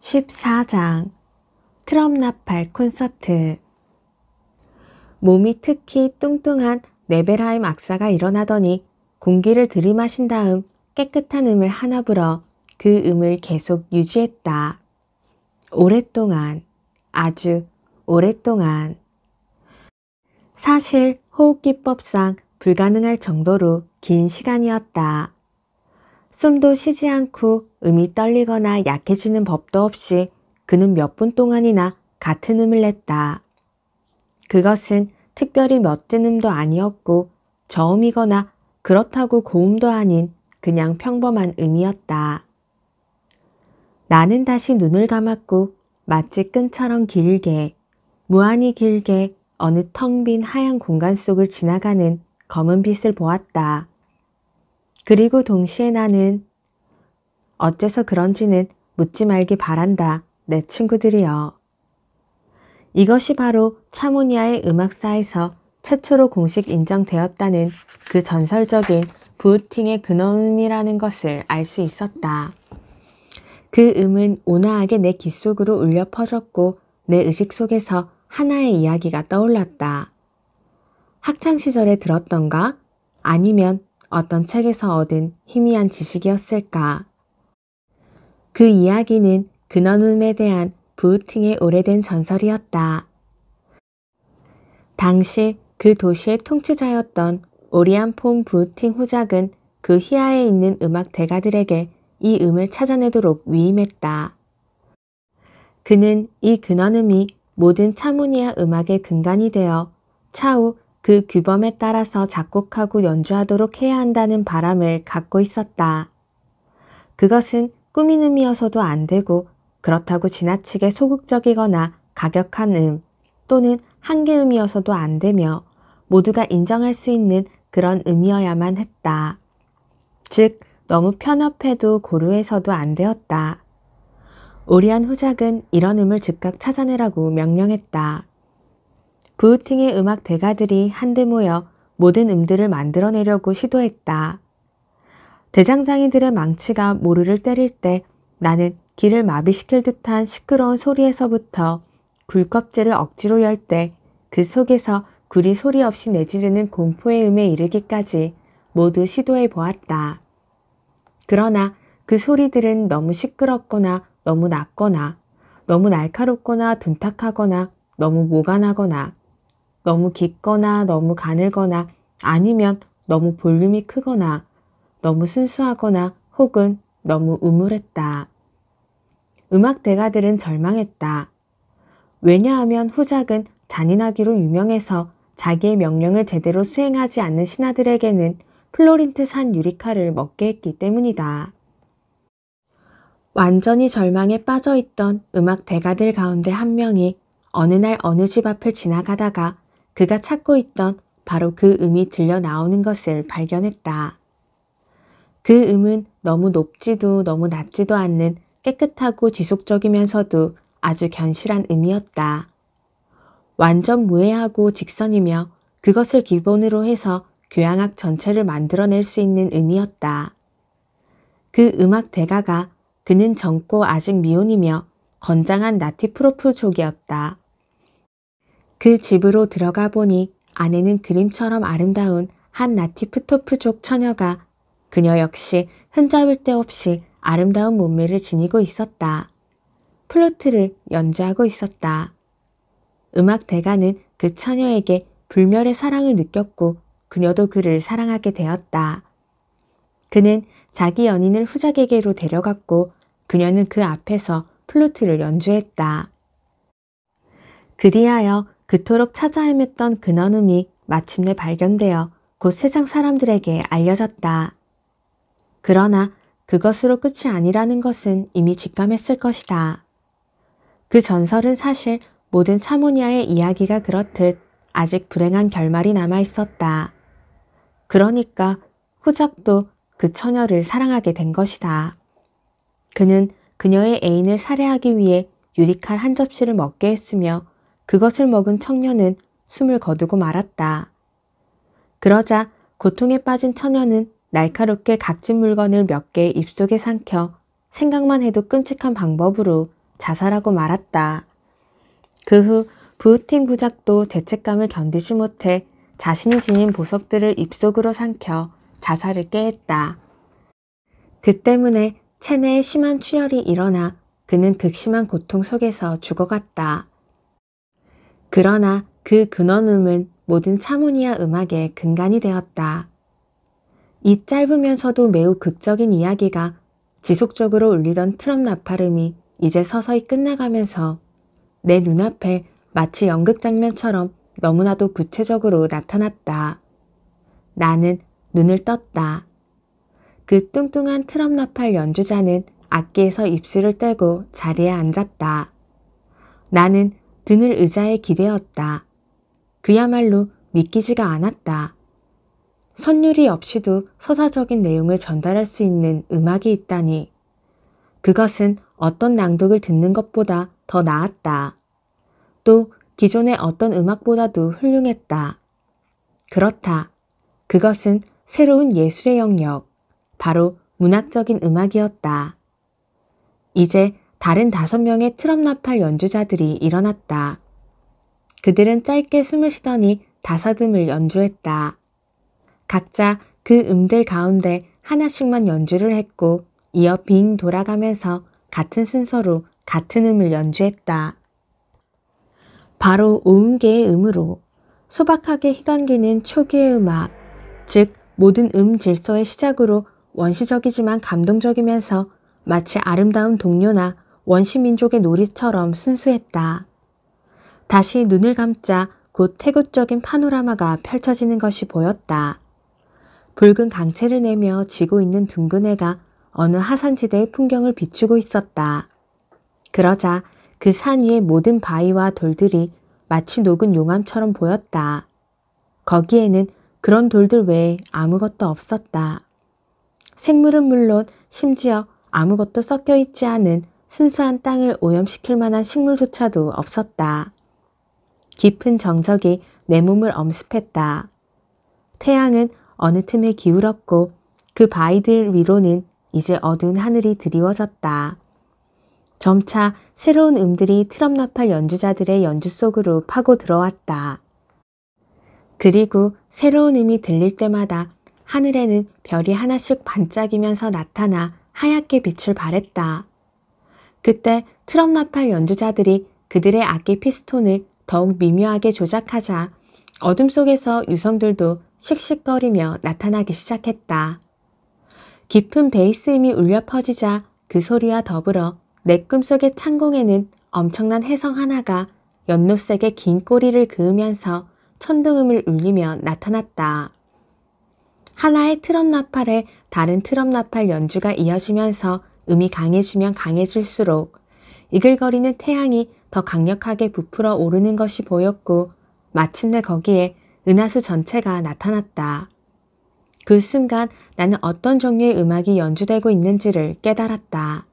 14장 트럼나팔 콘서트 몸이 특히 뚱뚱한 네베라임 악사가 일어나더니 공기를 들이마신 다음 깨끗한 음을 하나 불어 그 음을 계속 유지했다. 오랫동안, 아주 오랫동안. 사실 호흡기법상 불가능할 정도로 긴 시간이었다. 숨도 쉬지 않고 음이 떨리거나 약해지는 법도 없이 그는 몇 분 동안이나 같은 음을 냈다. 그것은 특별히 멋진 음도 아니었고 저음이거나 그렇다고 고음도 아닌 그냥 평범한 음이었다. 나는 다시 눈을 감았고 마치 끈처럼 길게, 무한히 길게 어느 텅 빈 하얀 공간 속을 지나가는 검은 빛을 보았다. 그리고 동시에 나는 어째서 그런지는 묻지 말기 바란다. 내 친구들이여. 이것이 바로 차모니아의 음악사에서 최초로 공식 인정되었다는 그 전설적인 부우팅의 근원음이라는 것을 알 수 있었다. 그 음은 온화하게 내귓 속으로 울려 퍼졌고 내 의식 속에서 하나의 이야기가 떠올랐다. 학창시절에 들었던가? 아니면 어떤 책에서 얻은 희미한 지식이었을까. 그 이야기는 근원음에 대한 부우팅의 오래된 전설이었다. 당시 그 도시의 통치자였던 오리안 폼 부우팅 후작은 그 희하에 있는 음악 대가들에게 이 음을 찾아내도록 위임했다. 그는 이 근원음이 모든 차무니아 음악의 근간이 되어 차후 그 규범에 따라서 작곡하고 연주하도록 해야 한다는 바람을 갖고 있었다. 그것은 꾸민음이어서도 안 되고 그렇다고 지나치게 소극적이거나 가격한 음 또는 한계음이어서도 안 되며 모두가 인정할 수 있는 그런 음이어야만 했다. 즉, 너무 편협해도 고루해서도 안 되었다. 오리안 후작은 이런 음을 즉각 찾아내라고 명령했다. 부우팅의 그 음악 대가들이 한데 모여 모든 음들을 만들어내려고 시도했다. 대장장이들의 망치가 모루를 때릴 때 나는 귀를 마비시킬 듯한 시끄러운 소리에서부터 굴껍질을 억지로 열 때 그 속에서 굴이 소리 없이 내지르는 공포의 음에 이르기까지 모두 시도해 보았다. 그러나 그 소리들은 너무 시끄럽거나 너무 낮거나 너무 날카롭거나 둔탁하거나 너무 모가 나거나 너무 깊거나 너무 가늘거나 아니면 너무 볼륨이 크거나 너무 순수하거나 혹은 너무 우물했다. 음악 대가들은 절망했다. 왜냐하면 후작은 잔인하기로 유명해서 자기의 명령을 제대로 수행하지 않는 신하들에게는 플로린트산 유리카를 먹게 했기 때문이다. 완전히 절망에 빠져 있던 음악 대가들 가운데 한 명이 어느 날 어느 집 앞을 지나가다가 그가 찾고 있던 바로 그 음이 들려 나오는 것을 발견했다. 그 음은 너무 높지도 너무 낮지도 않는 깨끗하고 지속적이면서도 아주 견실한 음이었다. 완전 무해하고 직선이며 그것을 기본으로 해서 교향악 전체를 만들어낼 수 있는 음이었다. 그 음악 대가가 그는 젊고 아직 미혼이며 건장한 나티프로프족이었다. 그 집으로 들어가 보니 아내는 그림처럼 아름다운 한 나티프토프족 처녀가 그녀 역시 흠잡을 데 없이 아름다운 몸매를 지니고 있었다. 플루트를 연주하고 있었다. 음악 대가는 그 처녀에게 불멸의 사랑을 느꼈고 그녀도 그를 사랑하게 되었다. 그는 자기 연인을 후작에게로 데려갔고 그녀는 그 앞에서 플루트를 연주했다. 그리하여 그토록 찾아 헤맸던 근원음이 마침내 발견되어 곧 세상 사람들에게 알려졌다. 그러나 그것으로 끝이 아니라는 것은 이미 직감했을 것이다. 그 전설은 사실 모든 사모니아의 이야기가 그렇듯 아직 불행한 결말이 남아 있었다. 그러니까 후작도 그 처녀를 사랑하게 된 것이다. 그는 그녀의 애인을 살해하기 위해 유리칼 한 접시를 먹게 했으며 그것을 먹은 청년은 숨을 거두고 말았다. 그러자 고통에 빠진 처녀는 날카롭게 각진 물건을 몇 개 입속에 삼켜 생각만 해도 끔찍한 방법으로 자살하고 말았다. 그 후 부우팅 부작도 죄책감을 견디지 못해 자신이 지닌 보석들을 입속으로 삼켜 자살을 깨했다. 그 때문에 체내에 심한 출혈이 일어나 그는 극심한 고통 속에서 죽어갔다. 그러나 그 근원음은 모든 차모니아 음악의 근간이 되었다. 이 짧으면서도 매우 극적인 이야기가 지속적으로 울리던 트럼 나팔음이 이제 서서히 끝나가면서 내 눈앞에 마치 연극 장면처럼 너무나도 구체적으로 나타났다. 나는 눈을 떴다. 그 뚱뚱한 트럼 나팔 연주자는 악기에서 입술을 떼고 자리에 앉았다. 나는 등을 의자에 기대었다. 그야말로 믿기지가 않았다. 선율이 없이도 서사적인 내용을 전달할 수 있는 음악이 있다니. 그것은 어떤 낭독을 듣는 것보다 더 나았다. 또 기존의 어떤 음악보다도 훌륭했다. 그렇다. 그것은 새로운 예술의 영역, 바로 문학적인 음악이었다. 이제 다른 다섯 명의 트럼 나팔 연주자들이 일어났다. 그들은 짧게 숨을 쉬더니 다사듬을 연주했다. 각자 그 음들 가운데 하나씩만 연주를 했고 이어 빙 돌아가면서 같은 순서로 같은 음을 연주했다. 바로 오음계의 음으로 소박하게 희간기는 초기의 음악, 즉 모든 음 질서의 시작으로 원시적이지만 감동적이면서 마치 아름다운 동료나 원시민족의 놀이처럼 순수했다. 다시 눈을 감자 곧 태교적인 파노라마가 펼쳐지는 것이 보였다. 붉은 강채를 내며 지고 있는 둥근 해가 어느 하산지대의 풍경을 비추고 있었다. 그러자 그 산 위의 모든 바위와 돌들이 마치 녹은 용암처럼 보였다. 거기에는 그런 돌들 외에 아무것도 없었다. 생물은 물론 심지어 아무것도 섞여 있지 않은 순수한 땅을 오염시킬 만한 식물조차도 없었다. 깊은 정적이 내 몸을 엄습했다. 태양은 어느 틈에 기울었고 그 바위들 위로는 이제 어두운 하늘이 드리워졌다. 점차 새로운 음들이 트럼나팔 연주자들의 연주 속으로 파고 들어왔다. 그리고 새로운 음이 들릴 때마다 하늘에는 별이 하나씩 반짝이면서 나타나 하얗게 빛을 발했다. 그때 트럼 나팔 연주자들이 그들의 악기 피스톤을 더욱 미묘하게 조작하자 어둠 속에서 유성들도 씩씩거리며 나타나기 시작했다. 깊은 베이스 음이 울려 퍼지자 그 소리와 더불어 내 꿈속의 창공에는 엄청난 해성 하나가 연노색의 긴 꼬리를 그으면서 천둥음을 울리며 나타났다. 하나의 트럼 나팔에 다른 트럼 나팔 연주가 이어지면서 음이 강해지면 강해질수록 이글거리는 태양이 더 강력하게 부풀어 오르는 것이 보였고 마침내 거기에 은하수 전체가 나타났다. 그 순간 나는 어떤 종류의 음악이 연주되고 있는지를 깨달았다.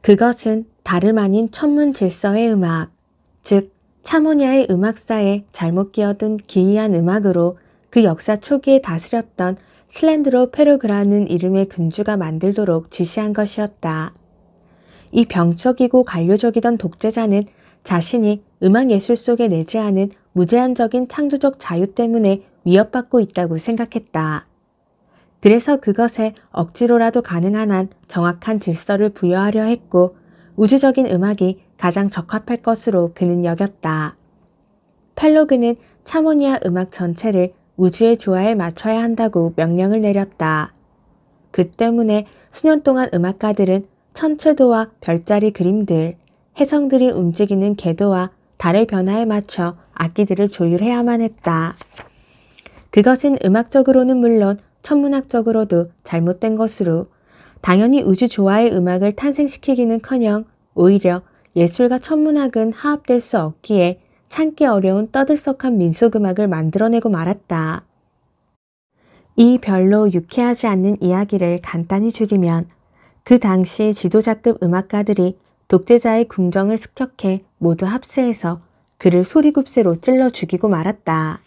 그것은 다름 아닌 천문 질서의 음악, 즉 차모니아의 음악사에 잘못 끼어든 기이한 음악으로 그 역사 초기에 다스렸던 실란드로 페르그라는 이름의 군주가 만들도록 지시한 것이었다. 이 병적이고 관료적이던 독재자는 자신이 음악예술 속에 내지 않은 무제한적인 창조적 자유 때문에 위협받고 있다고 생각했다. 그래서 그것에 억지로라도 가능한 한 정확한 질서를 부여하려 했고 우주적인 음악이 가장 적합할 것으로 그는 여겼다. 팔로그는 차모니아 음악 전체를 우주의 조화에 맞춰야 한다고 명령을 내렸다. 그 때문에 수년 동안 음악가들은 천체도와 별자리 그림들, 해성들이 움직이는 궤도와 달의 변화에 맞춰 악기들을 조율해야만 했다. 그것은 음악적으로는 물론 천문학적으로도 잘못된 것으로 당연히 우주 조화의 음악을 탄생시키기는커녕 오히려 예술과 천문학은 하합될 수 없기에 참기 어려운 떠들썩한 민속음악을 만들어내고 말았다. 이 별로 유쾌하지 않는 이야기를 간단히 줄이면 그 당시 지도자급 음악가들이 독재자의 궁정을 습격해 모두 합세해서 그를 소리굽쇠로 찔러 죽이고 말았다.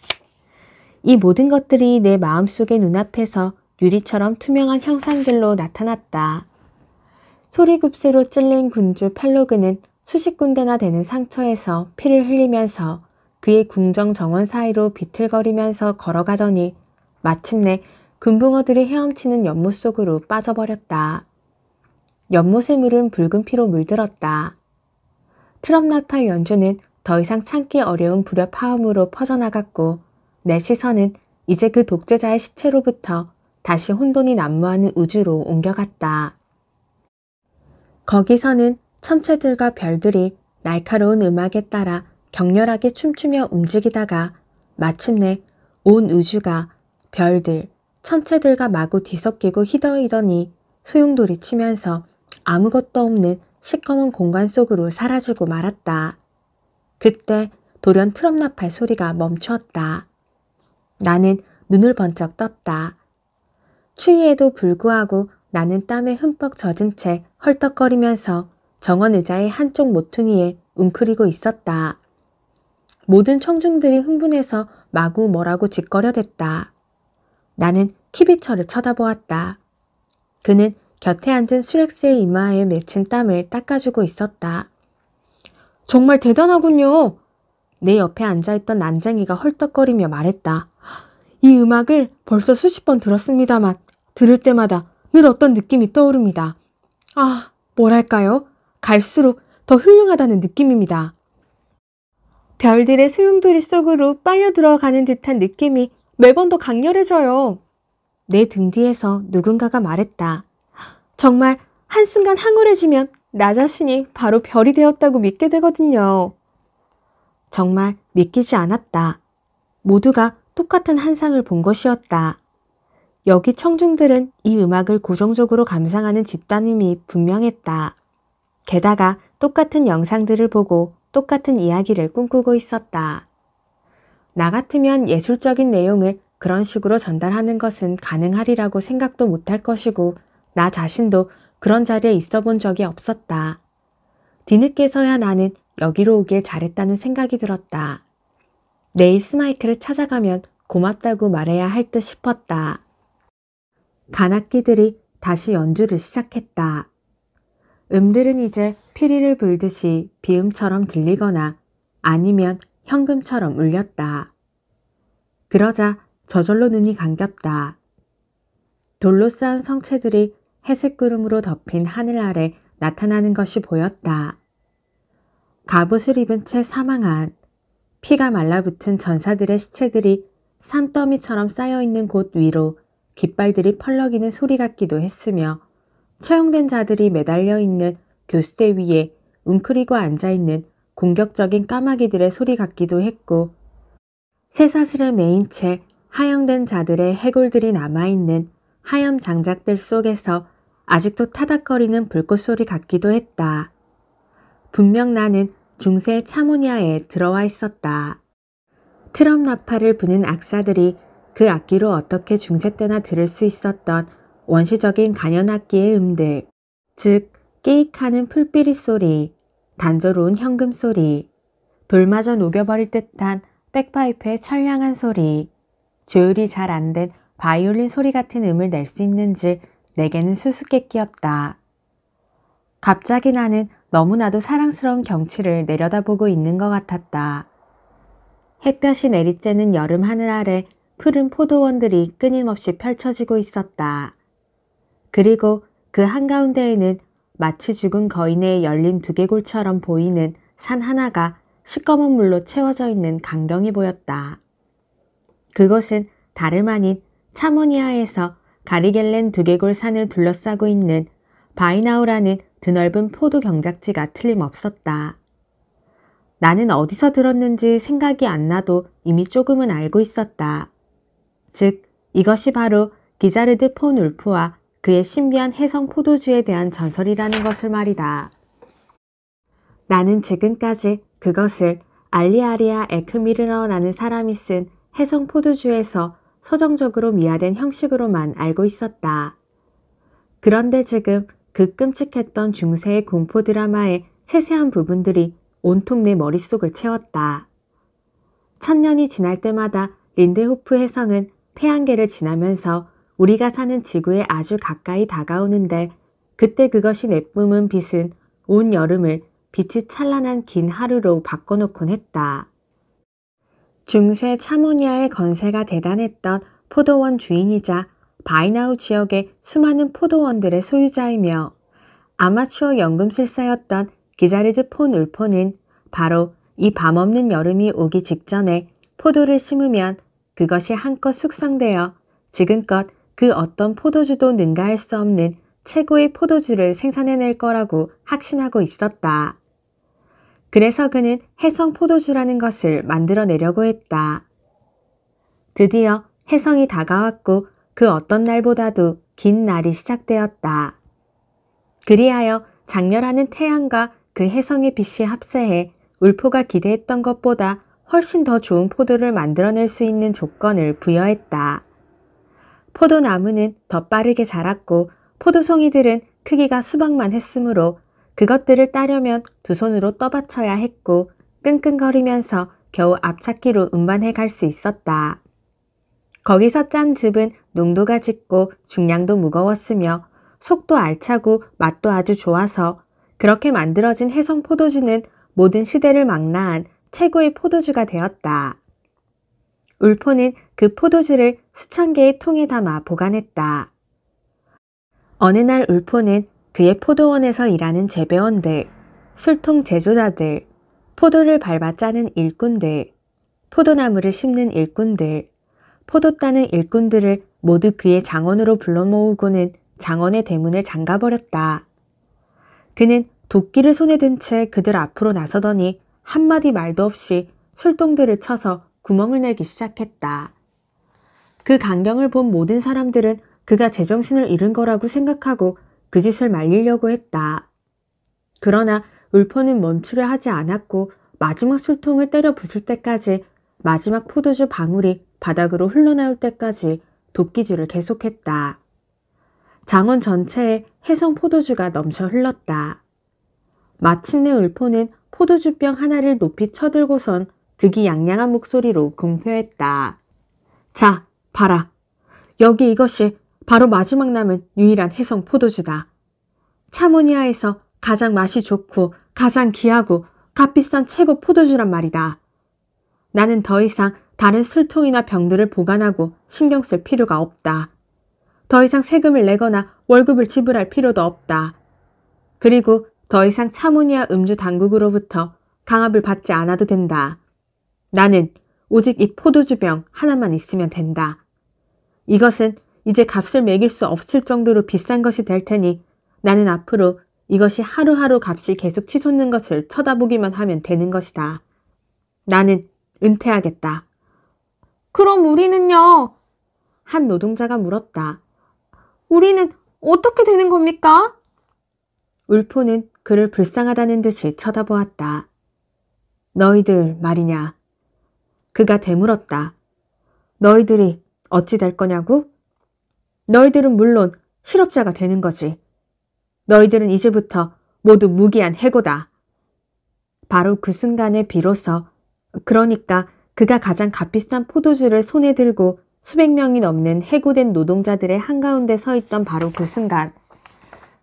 이 모든 것들이 내 마음속의 눈앞에서 유리처럼 투명한 형상들로 나타났다. 소리굽쇠로 찔린 군주 팔로그는 수십 군데나 되는 상처에서 피를 흘리면서 그의 궁정 정원 사이로 비틀거리면서 걸어가더니 마침내 금붕어들이 헤엄치는 연못 속으로 빠져버렸다. 연못의 물은 붉은 피로 물들었다. 트럼나팔 연주는 더 이상 참기 어려운 불협 화음으로 퍼져나갔고 내 시선은 이제 그 독재자의 시체로부터 다시 혼돈이 난무하는 우주로 옮겨갔다. 거기서는 천체들과 별들이 날카로운 음악에 따라 격렬하게 춤추며 움직이다가 마침내 온 우주가 별들, 천체들과 마구 뒤섞이고 휘더이더니 소용돌이 치면서 아무것도 없는 시커먼 공간 속으로 사라지고 말았다. 그때 돌연 트럼나팔 소리가 멈추었다. 나는 눈을 번쩍 떴다. 추위에도 불구하고 나는 땀에 흠뻑 젖은 채 헐떡거리면서 정원 의자의 한쪽 모퉁이에 웅크리고 있었다. 모든 청중들이 흥분해서 마구 뭐라고 짓거려댔다. 나는 키비처를 쳐다보았다. 그는 곁에 앉은 수렉스의 이마에 맺힌 땀을 닦아주고 있었다. 정말 대단하군요. 내 옆에 앉아있던 난쟁이가 헐떡거리며 말했다. 이 음악을 벌써 수십 번 들었습니다만 들을 때마다 늘 어떤 느낌이 떠오릅니다. 아, 뭐랄까요? 갈수록 더 훌륭하다는 느낌입니다. 별들의 소용돌이 속으로 빨려 들어가는 듯한 느낌이 매번 더 강렬해져요. 내 등 뒤에서 누군가가 말했다. 정말 한순간 항울해지면 나 자신이 바로 별이 되었다고 믿게 되거든요. 정말 믿기지 않았다. 모두가 똑같은 한상을 본 것이었다. 여기 청중들은 이 음악을 고정적으로 감상하는 집단임이 분명했다. 게다가 똑같은 영상들을 보고 똑같은 이야기를 꿈꾸고 있었다. 나 같으면 예술적인 내용을 그런 식으로 전달하는 것은 가능하리라고 생각도 못할 것이고 나 자신도 그런 자리에 있어 본 적이 없었다. 뒤늦게서야 나는 여기로 오길 잘했다는 생각이 들었다. 내일 스마이크를 찾아가면 고맙다고 말해야 할 듯 싶었다. 간악기들이 다시 연주를 시작했다. 음들은 이제 피리를 불듯이 비음처럼 들리거나 아니면 현금처럼 울렸다. 그러자 저절로 눈이 감겼다. 돌로 쌓은 성체들이 회색 구름으로 덮인 하늘 아래 나타나는 것이 보였다. 갑옷을 입은 채 사망한 피가 말라붙은 전사들의 시체들이 산더미처럼 쌓여있는 곳 위로 깃발들이 펄럭이는 소리 같기도 했으며 처형된 자들이 매달려 있는 교수대 위에 웅크리고 앉아있는 공격적인 까마귀들의 소리 같기도 했고 새사슬에 메인채 하영된 자들의 해골들이 남아있는 하염 장작들 속에서 아직도 타닥거리는 불꽃소리 같기도 했다. 분명 나는 중세 차모니아에 들어와 있었다. 트럼 나팔을 부는 악사들이 그 악기로 어떻게 중세 때나 들을 수 있었던 원시적인 가연악기의 음들, 즉 끼익하는 풀비리 소리, 단조로운 현금 소리, 돌마저 녹여버릴 듯한 백파이프의 철량한 소리, 조율이 잘 안 된 바이올린 소리 같은 음을 낼 수 있는지 내게는 수수께끼였다. 갑자기 나는 너무나도 사랑스러운 경치를 내려다보고 있는 것 같았다. 햇볕이 내리쬐는 여름 하늘 아래 푸른 포도원들이 끊임없이 펼쳐지고 있었다. 그리고 그 한가운데에는 마치 죽은 거인의 열린 두개골처럼 보이는 산 하나가 시꺼먼 물로 채워져 있는 강경이 보였다. 그것은 다름 아닌 차모니아에서 가리겔렌 두개골 산을 둘러싸고 있는 바이나우라는 드넓은 포도 경작지가 틀림없었다. 나는 어디서 들었는지 생각이 안 나도 이미 조금은 알고 있었다. 즉, 이것이 바로 기자르드 폰 울프와 그의 신비한 해성 포도주에 대한 전설이라는 것을 말이다. 나는 지금까지 그것을 알리아리아 에크미르너라는 사람이 쓴 해성 포도주에서 서정적으로 미화된 형식으로만 알고 있었다. 그런데 지금 그 끔찍했던 중세의 공포 드라마의 세세한 부분들이 온통 내 머릿속을 채웠다. 천년이 지날 때마다 린데호프 해성은 태양계를 지나면서 우리가 사는 지구에 아주 가까이 다가오는데 그때 그것이 내뿜은 빛은 온 여름을 빛이 찬란한 긴 하루로 바꿔놓곤 했다. 중세 차모니아의 건세가 대단했던 포도원 주인이자 바이나우 지역의 수많은 포도원들의 소유자이며 아마추어 연금실사였던 기자리드 폰 울포는 바로 이 밤없는 여름이 오기 직전에 포도를 심으면 그것이 한껏 숙성되어 지금껏 그 어떤 포도주도 능가할 수 없는 최고의 포도주를 생산해낼 거라고 확신하고 있었다. 그래서 그는 혜성 포도주라는 것을 만들어내려고 했다. 드디어 혜성이 다가왔고 그 어떤 날보다도 긴 날이 시작되었다. 그리하여 장렬하는 태양과 그혜성의 빛이 합세해 울포가 기대했던 것보다 훨씬 더 좋은 포도를 만들어낼 수 있는 조건을 부여했다. 포도나무는 더 빠르게 자랐고 포도송이들은 크기가 수박만 했으므로 그것들을 따려면 두 손으로 떠받쳐야 했고 끙끙거리면서 겨우 앞찾기로 운반해 갈 수 있었다. 거기서 짠 즙은 농도가 짙고 중량도 무거웠으며 속도 알차고 맛도 아주 좋아서 그렇게 만들어진 해성 포도주는 모든 시대를 망라한 최고의 포도주가 되었다. 울포는 그 포도주를 수천 개의 통에 담아 보관했다. 어느 날 울포는 그의 포도원에서 일하는 재배원들, 술통 제조자들, 포도를 밟아 짜는 일꾼들, 포도나무를 심는 일꾼들, 포도 따는 일꾼들을 모두 그의 장원으로 불러 모으고는 장원의 대문을 잠가버렸다. 그는 도끼를 손에 든 채 그들 앞으로 나서더니 한마디 말도 없이 술동들을 쳐서 구멍을 내기 시작했다. 그 강경을 본 모든 사람들은 그가 제정신을 잃은 거라고 생각하고 그 짓을 말리려고 했다. 그러나 울포는 멈추려 하지 않았고 마지막 술통을 때려 부술 때까지 마지막 포도주 방울이 바닥으로 흘러나올 때까지 도끼질을 계속했다. 장원 전체에 해성 포도주가 넘쳐 흘렀다. 마침내 울포는 포도주병 하나를 높이 쳐들고선 득이 양양한 목소리로 공표했다. 자, 봐라. 여기 이것이 바로 마지막 남은 유일한 해성 포도주다. 차모니아에서 가장 맛이 좋고 가장 귀하고 값비싼 최고 포도주란 말이다. 나는 더 이상 다른 술통이나 병들을 보관하고 신경 쓸 필요가 없다. 더 이상 세금을 내거나 월급을 지불할 필요도 없다. 그리고 더 이상 차모니아 음주 당국으로부터 강압을 받지 않아도 된다. 나는 오직 이 포도주병 하나만 있으면 된다. 이것은 이제 값을 매길 수 없을 정도로 비싼 것이 될 테니 나는 앞으로 이것이 하루하루 값이 계속 치솟는 것을 쳐다보기만 하면 되는 것이다. 나는 은퇴하겠다. 그럼 우리는요? 한 노동자가 물었다. 우리는 어떻게 되는 겁니까? 울포는 그를 불쌍하다는 듯이 쳐다보았다. 너희들 말이냐. 그가 되물었다. 너희들이 어찌 될 거냐고? 너희들은 물론 실업자가 되는 거지. 너희들은 이제부터 모두 무기한 해고다. 바로 그 순간에 비로소 그러니까 그가 가장 값비싼 포도주를 손에 들고 수백 명이 넘는 해고된 노동자들의 한가운데 서 있던 바로 그 순간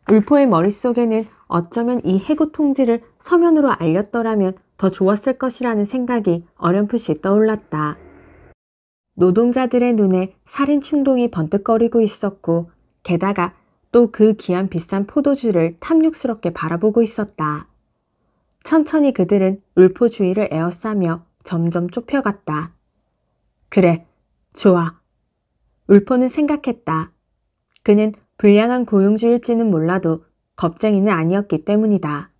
울포의 머릿속에는 어쩌면 이 해고 통지를 서면으로 알렸더라면 더 좋았을 것이라는 생각이 어렴풋이 떠올랐다. 노동자들의 눈에 살인 충동이 번뜩거리고 있었고 게다가 또 그 귀한 비싼 포도주를 탐욕스럽게 바라보고 있었다. 천천히 그들은 울포 주위를 에워싸며 점점 좁혀갔다. 그래, 좋아. 울포는 생각했다. 그는 불량한 고용주일지는 몰라도 겁쟁이는 아니었기 때문이다.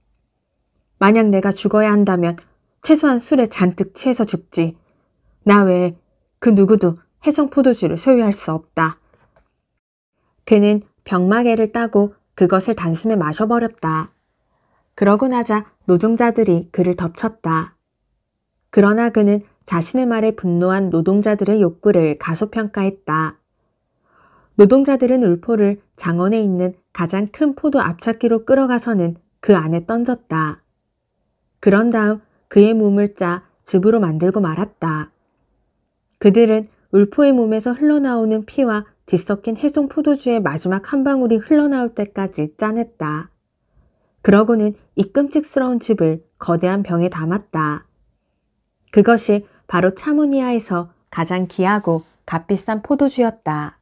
만약 내가 죽어야 한다면 최소한 술에 잔뜩 취해서 죽지. 나 외에 그 누구도 해성 포도주를 소유할 수 없다. 그는 병마개를 따고 그것을 단숨에 마셔버렸다. 그러고 나자 노동자들이 그를 덮쳤다. 그러나 그는 자신의 말에 분노한 노동자들의 욕구를 가소평가했다. 노동자들은 울포를 장원에 있는 가장 큰 포도 앞찾기로 끌어가서는 그 안에 던졌다. 그런 다음 그의 몸을 짜 즙으로 만들고 말았다. 그들은 울포의 몸에서 흘러나오는 피와 뒤섞인 해송 포도주의 마지막 한 방울이 흘러나올 때까지 짜냈다. 그러고는 이 끔찍스러운 즙을 거대한 병에 담았다. 그것이 바로 차모니아에서 가장 귀하고 값비싼 포도주였다.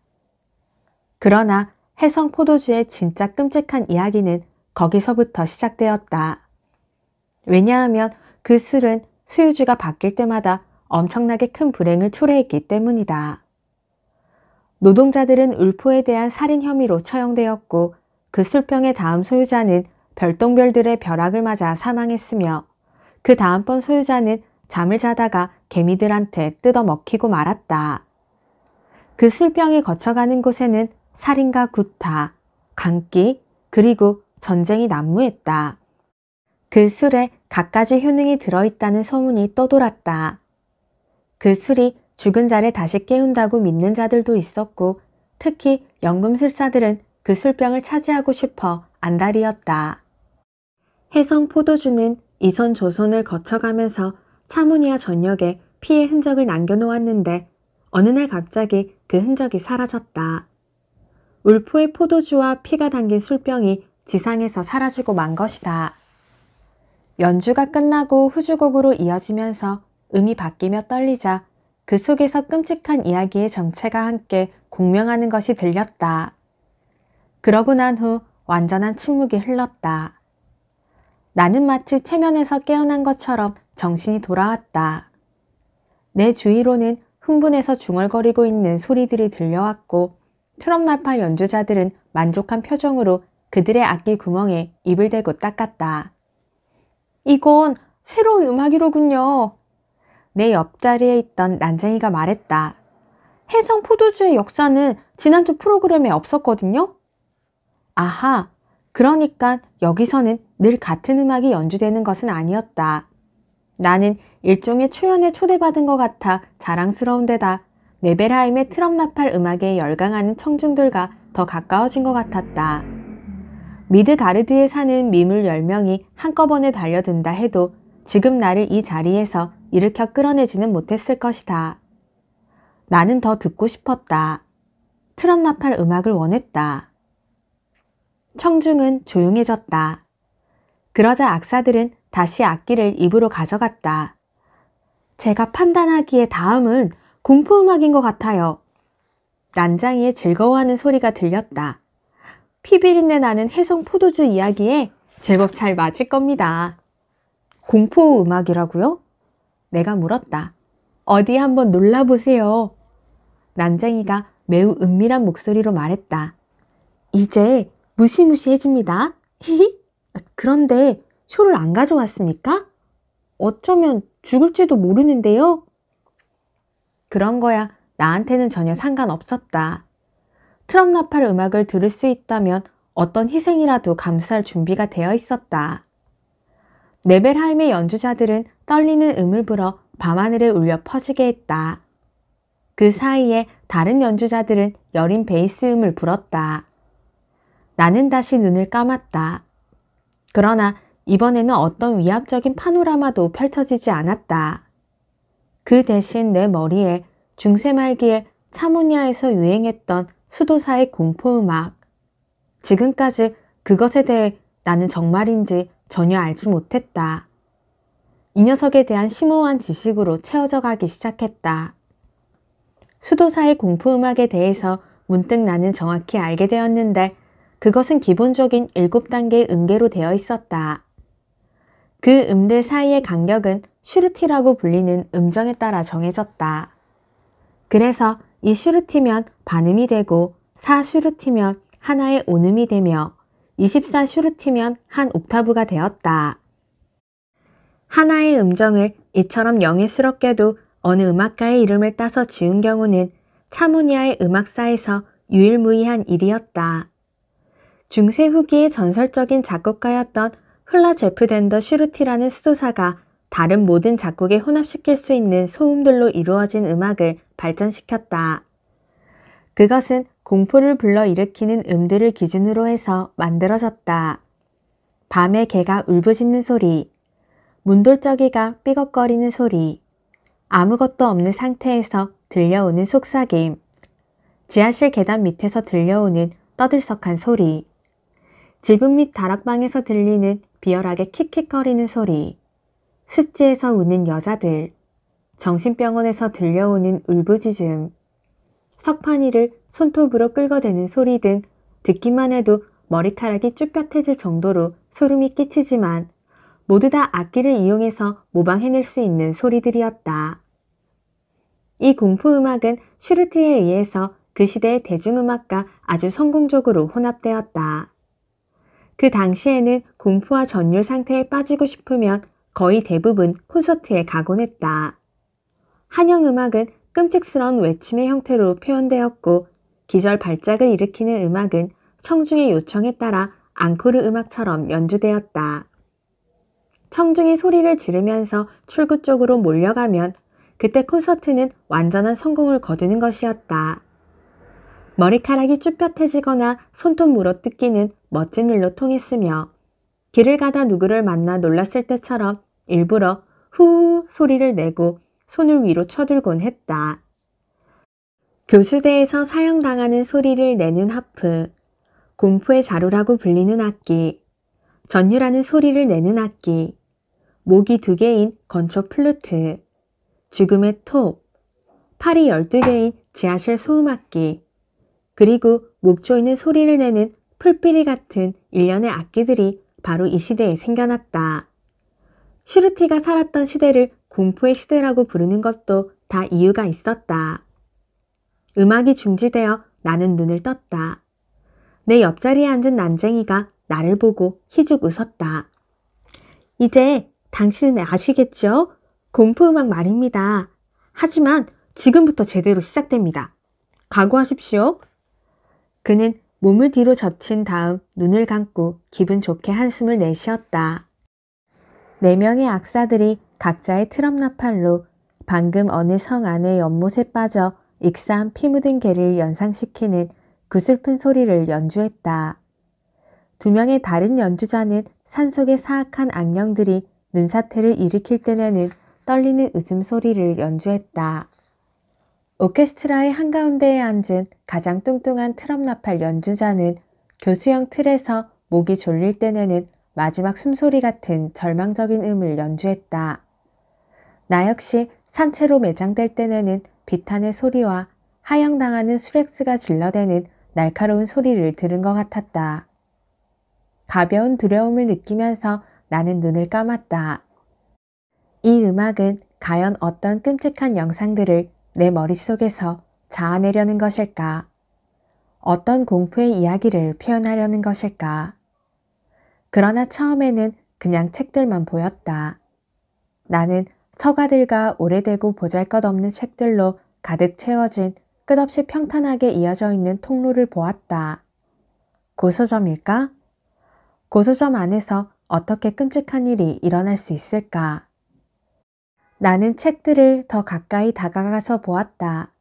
그러나 해성 포도주의 진짜 끔찍한 이야기는 거기서부터 시작되었다. 왜냐하면 그 술은 소유주가 바뀔 때마다 엄청나게 큰 불행을 초래했기 때문이다. 노동자들은 울포에 대한 살인 혐의로 처형되었고 그 술병의 다음 소유자는 별똥별들의 벼락을 맞아 사망했으며 그 다음번 소유자는 잠을 자다가 개미들한테 뜯어먹히고 말았다. 그 술병이 거쳐가는 곳에는 살인과 구타, 감기, 그리고 전쟁이 난무했다. 그 술에 갖가지 효능이 들어있다는 소문이 떠돌았다. 그 술이 죽은 자를 다시 깨운다고 믿는 자들도 있었고 특히 연금술사들은 그 술병을 차지하고 싶어 안달이었다. 해성 포도주는 이선 조선을 거쳐가면서 차모니아 전역에 피해 흔적을 남겨놓았는데 어느 날 갑자기 그 흔적이 사라졌다. 울포의 포도주와 피가 담긴 술병이 지상에서 사라지고 만 것이다. 연주가 끝나고 후주곡으로 이어지면서 음이 바뀌며 떨리자 그 속에서 끔찍한 이야기의 정체가 함께 공명하는 것이 들렸다. 그러고 난 후 완전한 침묵이 흘렀다. 나는 마치 체면에서 깨어난 것처럼 정신이 돌아왔다. 내 주위로는 흥분해서 중얼거리고 있는 소리들이 들려왔고 트럼날파 연주자들은 만족한 표정으로 그들의 악기 구멍에 입을 대고 닦았다. 이건 새로운 음악이로군요. 내 옆자리에 있던 난쟁이가 말했다. 해성 포도주의 역사는 지난주 프로그램에 없었거든요. 아하, 그러니까 여기서는 늘 같은 음악이 연주되는 것은 아니었다. 나는 일종의 초연에 초대받은 것 같아 자랑스러운데다 네베라임의 트럼나팔 음악에 열광하는 청중들과 더 가까워진 것 같았다. 미드가르드에 사는 미물 10명이 한꺼번에 달려든다 해도 지금 나를 이 자리에서 일으켜 끌어내지는 못했을 것이다. 나는 더 듣고 싶었다. 트럼 나팔 음악을 원했다. 청중은 조용해졌다. 그러자 악사들은 다시 악기를 입으로 가져갔다. 제가 판단하기에 다음은 공포음악인 것 같아요. 난장이의 즐거워하는 소리가 들렸다. 피비린내 나는 해성 포도주 이야기에 제법 잘 맞을 겁니다. 공포 음악이라고요? 내가 물었다. 어디 한번 놀라보세요. 난쟁이가 매우 은밀한 목소리로 말했다. 이제 무시무시해집니다. 히히. 그런데 쇼를 안 가져왔습니까? 어쩌면 죽을지도 모르는데요. 그런 거야 나한테는 전혀 상관없었다. 트럼 나팔 음악을 들을 수 있다면 어떤 희생이라도 감수할 준비가 되어 있었다. 네벨하임의 연주자들은 떨리는 음을 불어 밤하늘을 울려 퍼지게 했다. 그 사이에 다른 연주자들은 여린 베이스 음을 불었다. 나는 다시 눈을 감았다. 그러나 이번에는 어떤 위압적인 파노라마도 펼쳐지지 않았다. 그 대신 내 머리에 중세 말기에 차모니아에서 유행했던 수도사의 공포음악. 지금까지 그것에 대해 나는 정말인지 전혀 알지 못했다. 이 녀석에 대한 심오한 지식으로 채워져 가기 시작했다. 수도사의 공포음악에 대해서 문득 나는 정확히 알게 되었는데 그것은 기본적인 7단계의 음계로 되어 있었다. 그 음들 사이의 간격은 슈르티라고 불리는 음정에 따라 정해졌다. 그래서 2슈르티면 반음이 되고 4슈르티면 하나의 온음이 되며 24슈르티면 한 옥타브가 되었다. 하나의 음정을 이처럼 영예스럽게도 어느 음악가의 이름을 따서 지은 경우는 차모니아의 음악사에서 유일무이한 일이었다. 중세 후기의 전설적인 작곡가였던 흘라 제프 덴더 슈르티라는 수도사가 다른 모든 작곡에 혼합시킬 수 있는 소음들로 이루어진 음악을 발전시켰다. 그것은 공포를 불러일으키는 음들을 기준으로 해서 만들어졌다. 밤에 개가 울부짖는 소리, 문돌적이가 삐걱거리는 소리, 아무것도 없는 상태에서 들려오는 속삭임, 지하실 계단 밑에서 들려오는 떠들썩한 소리, 지붕 및 다락방에서 들리는 비열하게 킥킥거리는 소리, 습지에서 우는 여자들, 정신병원에서 들려오는 울부짖음, 석판 이를 손톱으로 끌거대는 소리 등 듣기만 해도 머리카락이 쭈뼛해질 정도로 소름이 끼치지만 모두 다 악기를 이용해서 모방해낼 수 있는 소리들이었다. 이 공포음악은 슈르트에 의해서 그 시대의 대중음악과 아주 성공적으로 혼합되었다. 그 당시에는 공포와 전율 상태에 빠지고 싶으면 거의 대부분 콘서트에 가곤 했다. 한영 음악은 끔찍스러운 외침의 형태로 표현되었고 기절 발작을 일으키는 음악은 청중의 요청에 따라 앙코르 음악처럼 연주되었다. 청중이 소리를 지르면서 출구 쪽으로 몰려가면 그때 콘서트는 완전한 성공을 거두는 것이었다. 머리카락이 쭈뼛해지거나 손톱 물어 뜯기는 멋진 일로 통했으며 길을 가다 누구를 만나 놀랐을 때처럼 일부러 후 소리를 내고 손을 위로 쳐들곤 했다. 교수대에서 사용당하는 소리를 내는 하프, 공포의 자루라고 불리는 악기, 전율하는 소리를 내는 악기, 목이 두 개인 건초 플루트, 죽음의 톱, 팔이 열두 개인 지하실 소음악기, 그리고 목조있는 소리를 내는 풀비리 같은 일련의 악기들이 바로 이 시대에 생겨났다. 슈르티가 살았던 시대를 공포의 시대라고 부르는 것도 다 이유가 있었다. 음악이 중지되어 나는 눈을 떴다. 내 옆자리에 앉은 난쟁이가 나를 보고 희죽 웃었다. 이제 당신은 아시겠죠? 공포음악 말입니다. 하지만 지금부터 제대로 시작됩니다. 각오하십시오. 그는 몸을 뒤로 젖힌 다음 눈을 감고 기분 좋게 한숨을 내쉬었다. 네 명의 악사들이 각자의 트럼 나팔로 방금 어느 성 안의 연못에 빠져 익사한 피 묻은 개를 연상시키는 그 슬픈 소리를 연주했다. 두 명의 다른 연주자는 산속의 사악한 악령들이 눈사태를 일으킬 때 내는 떨리는 웃음소리를 연주했다. 오케스트라의 한가운데에 앉은 가장 뚱뚱한 트럼 나팔 연주자는 교수형 틀에서 목이 졸릴 때 내는 마지막 숨소리 같은 절망적인 음을 연주했다. 나 역시 산채로 매장될 때에는 비탄의 소리와 하향당하는 수렉스가 질러대는 날카로운 소리를 들은 것 같았다. 가벼운 두려움을 느끼면서 나는 눈을 감았다. 이 음악은 과연 어떤 끔찍한 영상들을 내 머릿속에서 자아내려는 것일까? 어떤 공포의 이야기를 표현하려는 것일까? 그러나 처음에는 그냥 책들만 보였다. 나는 서가들과 오래되고 보잘것없는 책들로 가득 채워진 끝없이 평탄하게 이어져 있는 통로를 보았다. 고소점일까? 고소점 안에서 어떻게 끔찍한 일이 일어날 수 있을까? 나는 책들을 더 가까이 다가가서 보았다.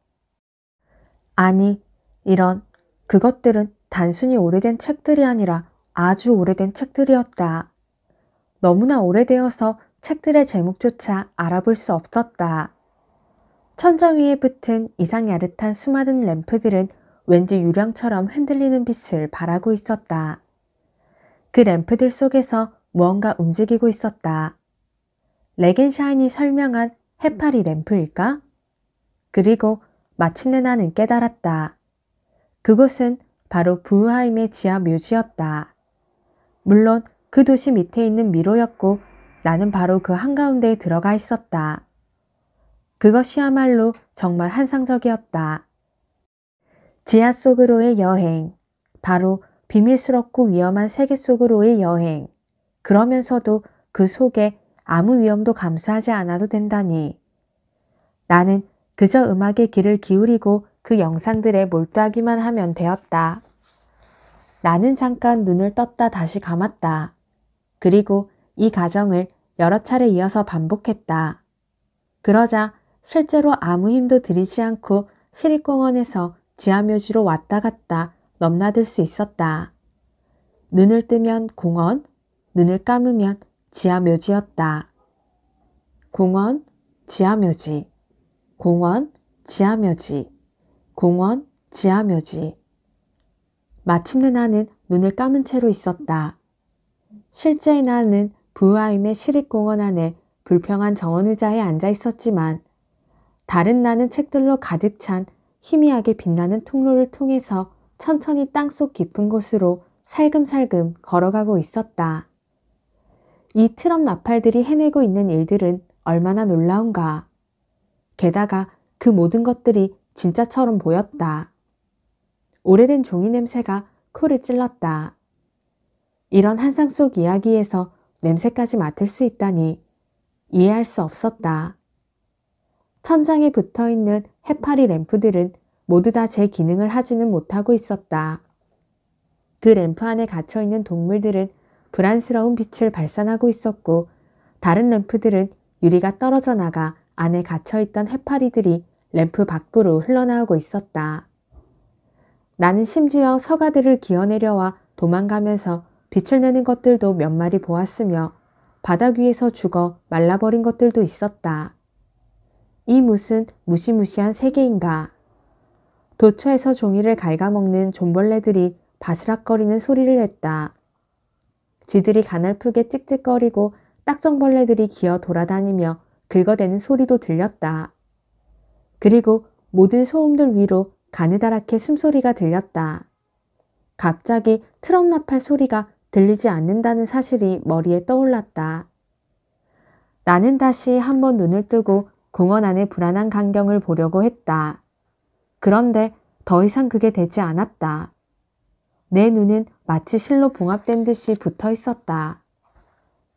아니, 이런, 그것들은 단순히 오래된 책들이 아니라 아주 오래된 책들이었다. 너무나 오래되어서 책들의 제목조차 알아볼 수 없었다. 천장 위에 붙은 이상 야릇한 수많은 램프들은 왠지 유령처럼 흔들리는 빛을 바라고 있었다. 그 램프들 속에서 무언가 움직이고 있었다. 레겐샤인이 설명한 해파리 램프일까? 그리고 마침내 나는 깨달았다. 그곳은 바로 부하임의 지하 묘지였다. 물론 그 도시 밑에 있는 미로였고 나는 바로 그 한가운데에 들어가 있었다. 그것이야말로 정말 환상적이었다 지하 속으로의 여행. 바로 비밀스럽고 위험한 세계 속으로의 여행. 그러면서도 그 속에 아무 위험도 감수하지 않아도 된다니. 나는 그저 음악의 귀를 기울이고 그 영상들에 몰두하기만 하면 되었다. 나는 잠깐 눈을 떴다 다시 감았다. 그리고 이 과정을 여러 차례 이어서 반복했다. 그러자 실제로 아무 힘도 들이지 않고 시립공원에서 지하묘지로 왔다 갔다 넘나들 수 있었다. 눈을 뜨면 공원, 눈을 감으면 지하묘지였다. 공원, 지하묘지, 공원, 지하묘지, 공원, 지하묘지. 마침내 나는 눈을 감은 채로 있었다. 실제 나는 부하임의 시립공원 안에 불평한 정원의자에 앉아 있었지만 다른 나는 책들로 가득 찬 희미하게 빛나는 통로를 통해서 천천히 땅속 깊은 곳으로 살금살금 걸어가고 있었다. 이 트럼 나팔들이 해내고 있는 일들은 얼마나 놀라운가. 게다가 그 모든 것들이 진짜처럼 보였다. 오래된 종이 냄새가 코를 찔렀다. 이런 한상 속 이야기에서 냄새까지 맡을 수 있다니 이해할 수 없었다. 천장에 붙어 있는 해파리 램프들은 모두 다 제 기능을 하지는 못하고 있었다. 그 램프 안에 갇혀 있는 동물들은 불안스러운 빛을 발산하고 있었고 다른 램프들은 유리가 떨어져 나가 안에 갇혀 있던 해파리들이 램프 밖으로 흘러나오고 있었다. 나는 심지어 서가들을 기어내려와 도망가면서 빛을 내는 것들도 몇 마리 보았으며 바닥 위에서 죽어 말라버린 것들도 있었다. 이 무슨 무시무시한 세계인가. 도처에서 종이를 갉아먹는 존벌레들이 바스락거리는 소리를 냈다 지들이 가늘프게 찍찍거리고 딱정벌레들이 기어 돌아다니며 긁어대는 소리도 들렸다. 그리고 모든 소음들 위로 가느다랗게 숨소리가 들렸다. 갑자기 트럭 나팔 소리가 들리지 않는다는 사실이 머리에 떠올랐다. 나는 다시 한번 눈을 뜨고 공원 안의 불안한 광경을 보려고 했다. 그런데 더 이상 그게 되지 않았다. 내 눈은 마치 실로 봉합된 듯이 붙어 있었다.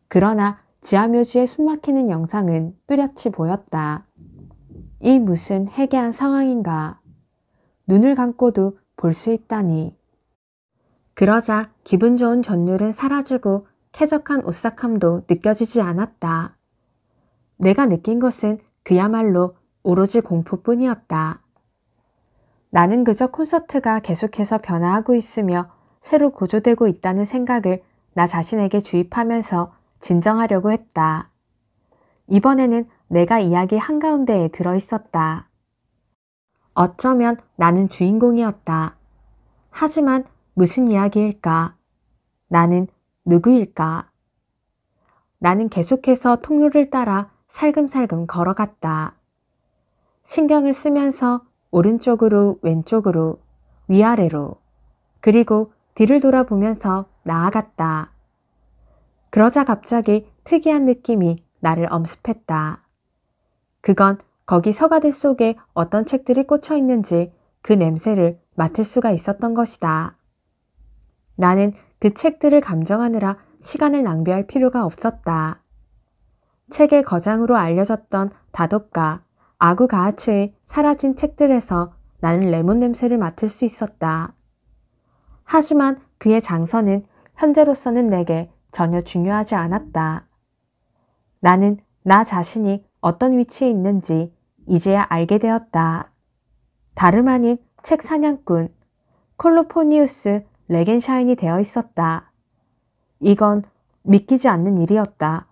그러나 지하묘지에 숨막히는 영상은 뚜렷이 보였다. 이 무슨 해괴한 상황인가. 눈을 감고도 볼 수 있다니. 그러자 기분 좋은 전율은 사라지고 쾌적한 오싹함도 느껴지지 않았다. 내가 느낀 것은 그야말로 오로지 공포뿐이었다. 나는 그저 콘서트가 계속해서 변화하고 있으며 새로 고조되고 있다는 생각을 나 자신에게 주입하면서 진정하려고 했다. 이번에는 내가 이야기 한가운데에 들어 있었다. 어쩌면 나는 주인공이었다. 하지만 무슨 이야기일까? 나는 누구일까? 나는 계속해서 통로를 따라 살금살금 걸어갔다. 신경을 쓰면서 오른쪽으로 왼쪽으로 위아래로 그리고 뒤를 돌아보면서 나아갔다. 그러자 갑자기 특이한 느낌이 나를 엄습했다. 그건 거기 서가들 속에 어떤 책들이 꽂혀 있는지 그 냄새를 맡을 수가 있었던 것이다. 나는 그 책들을 감정하느라 시간을 낭비할 필요가 없었다. 책의 거장으로 알려졌던 다독가, 아구 가하츠의 사라진 책들에서 나는 레몬 냄새를 맡을 수 있었다. 하지만 그의 장서는 현재로서는 내게 전혀 중요하지 않았다. 나는 나 자신이 어떤 위치에 있는지 이제야 알게 되었다. 다름 아닌 책 사냥꾼 콜로포니우스 레겐샤인이 되어 있었다. 이건 믿기지 않는 일이었다.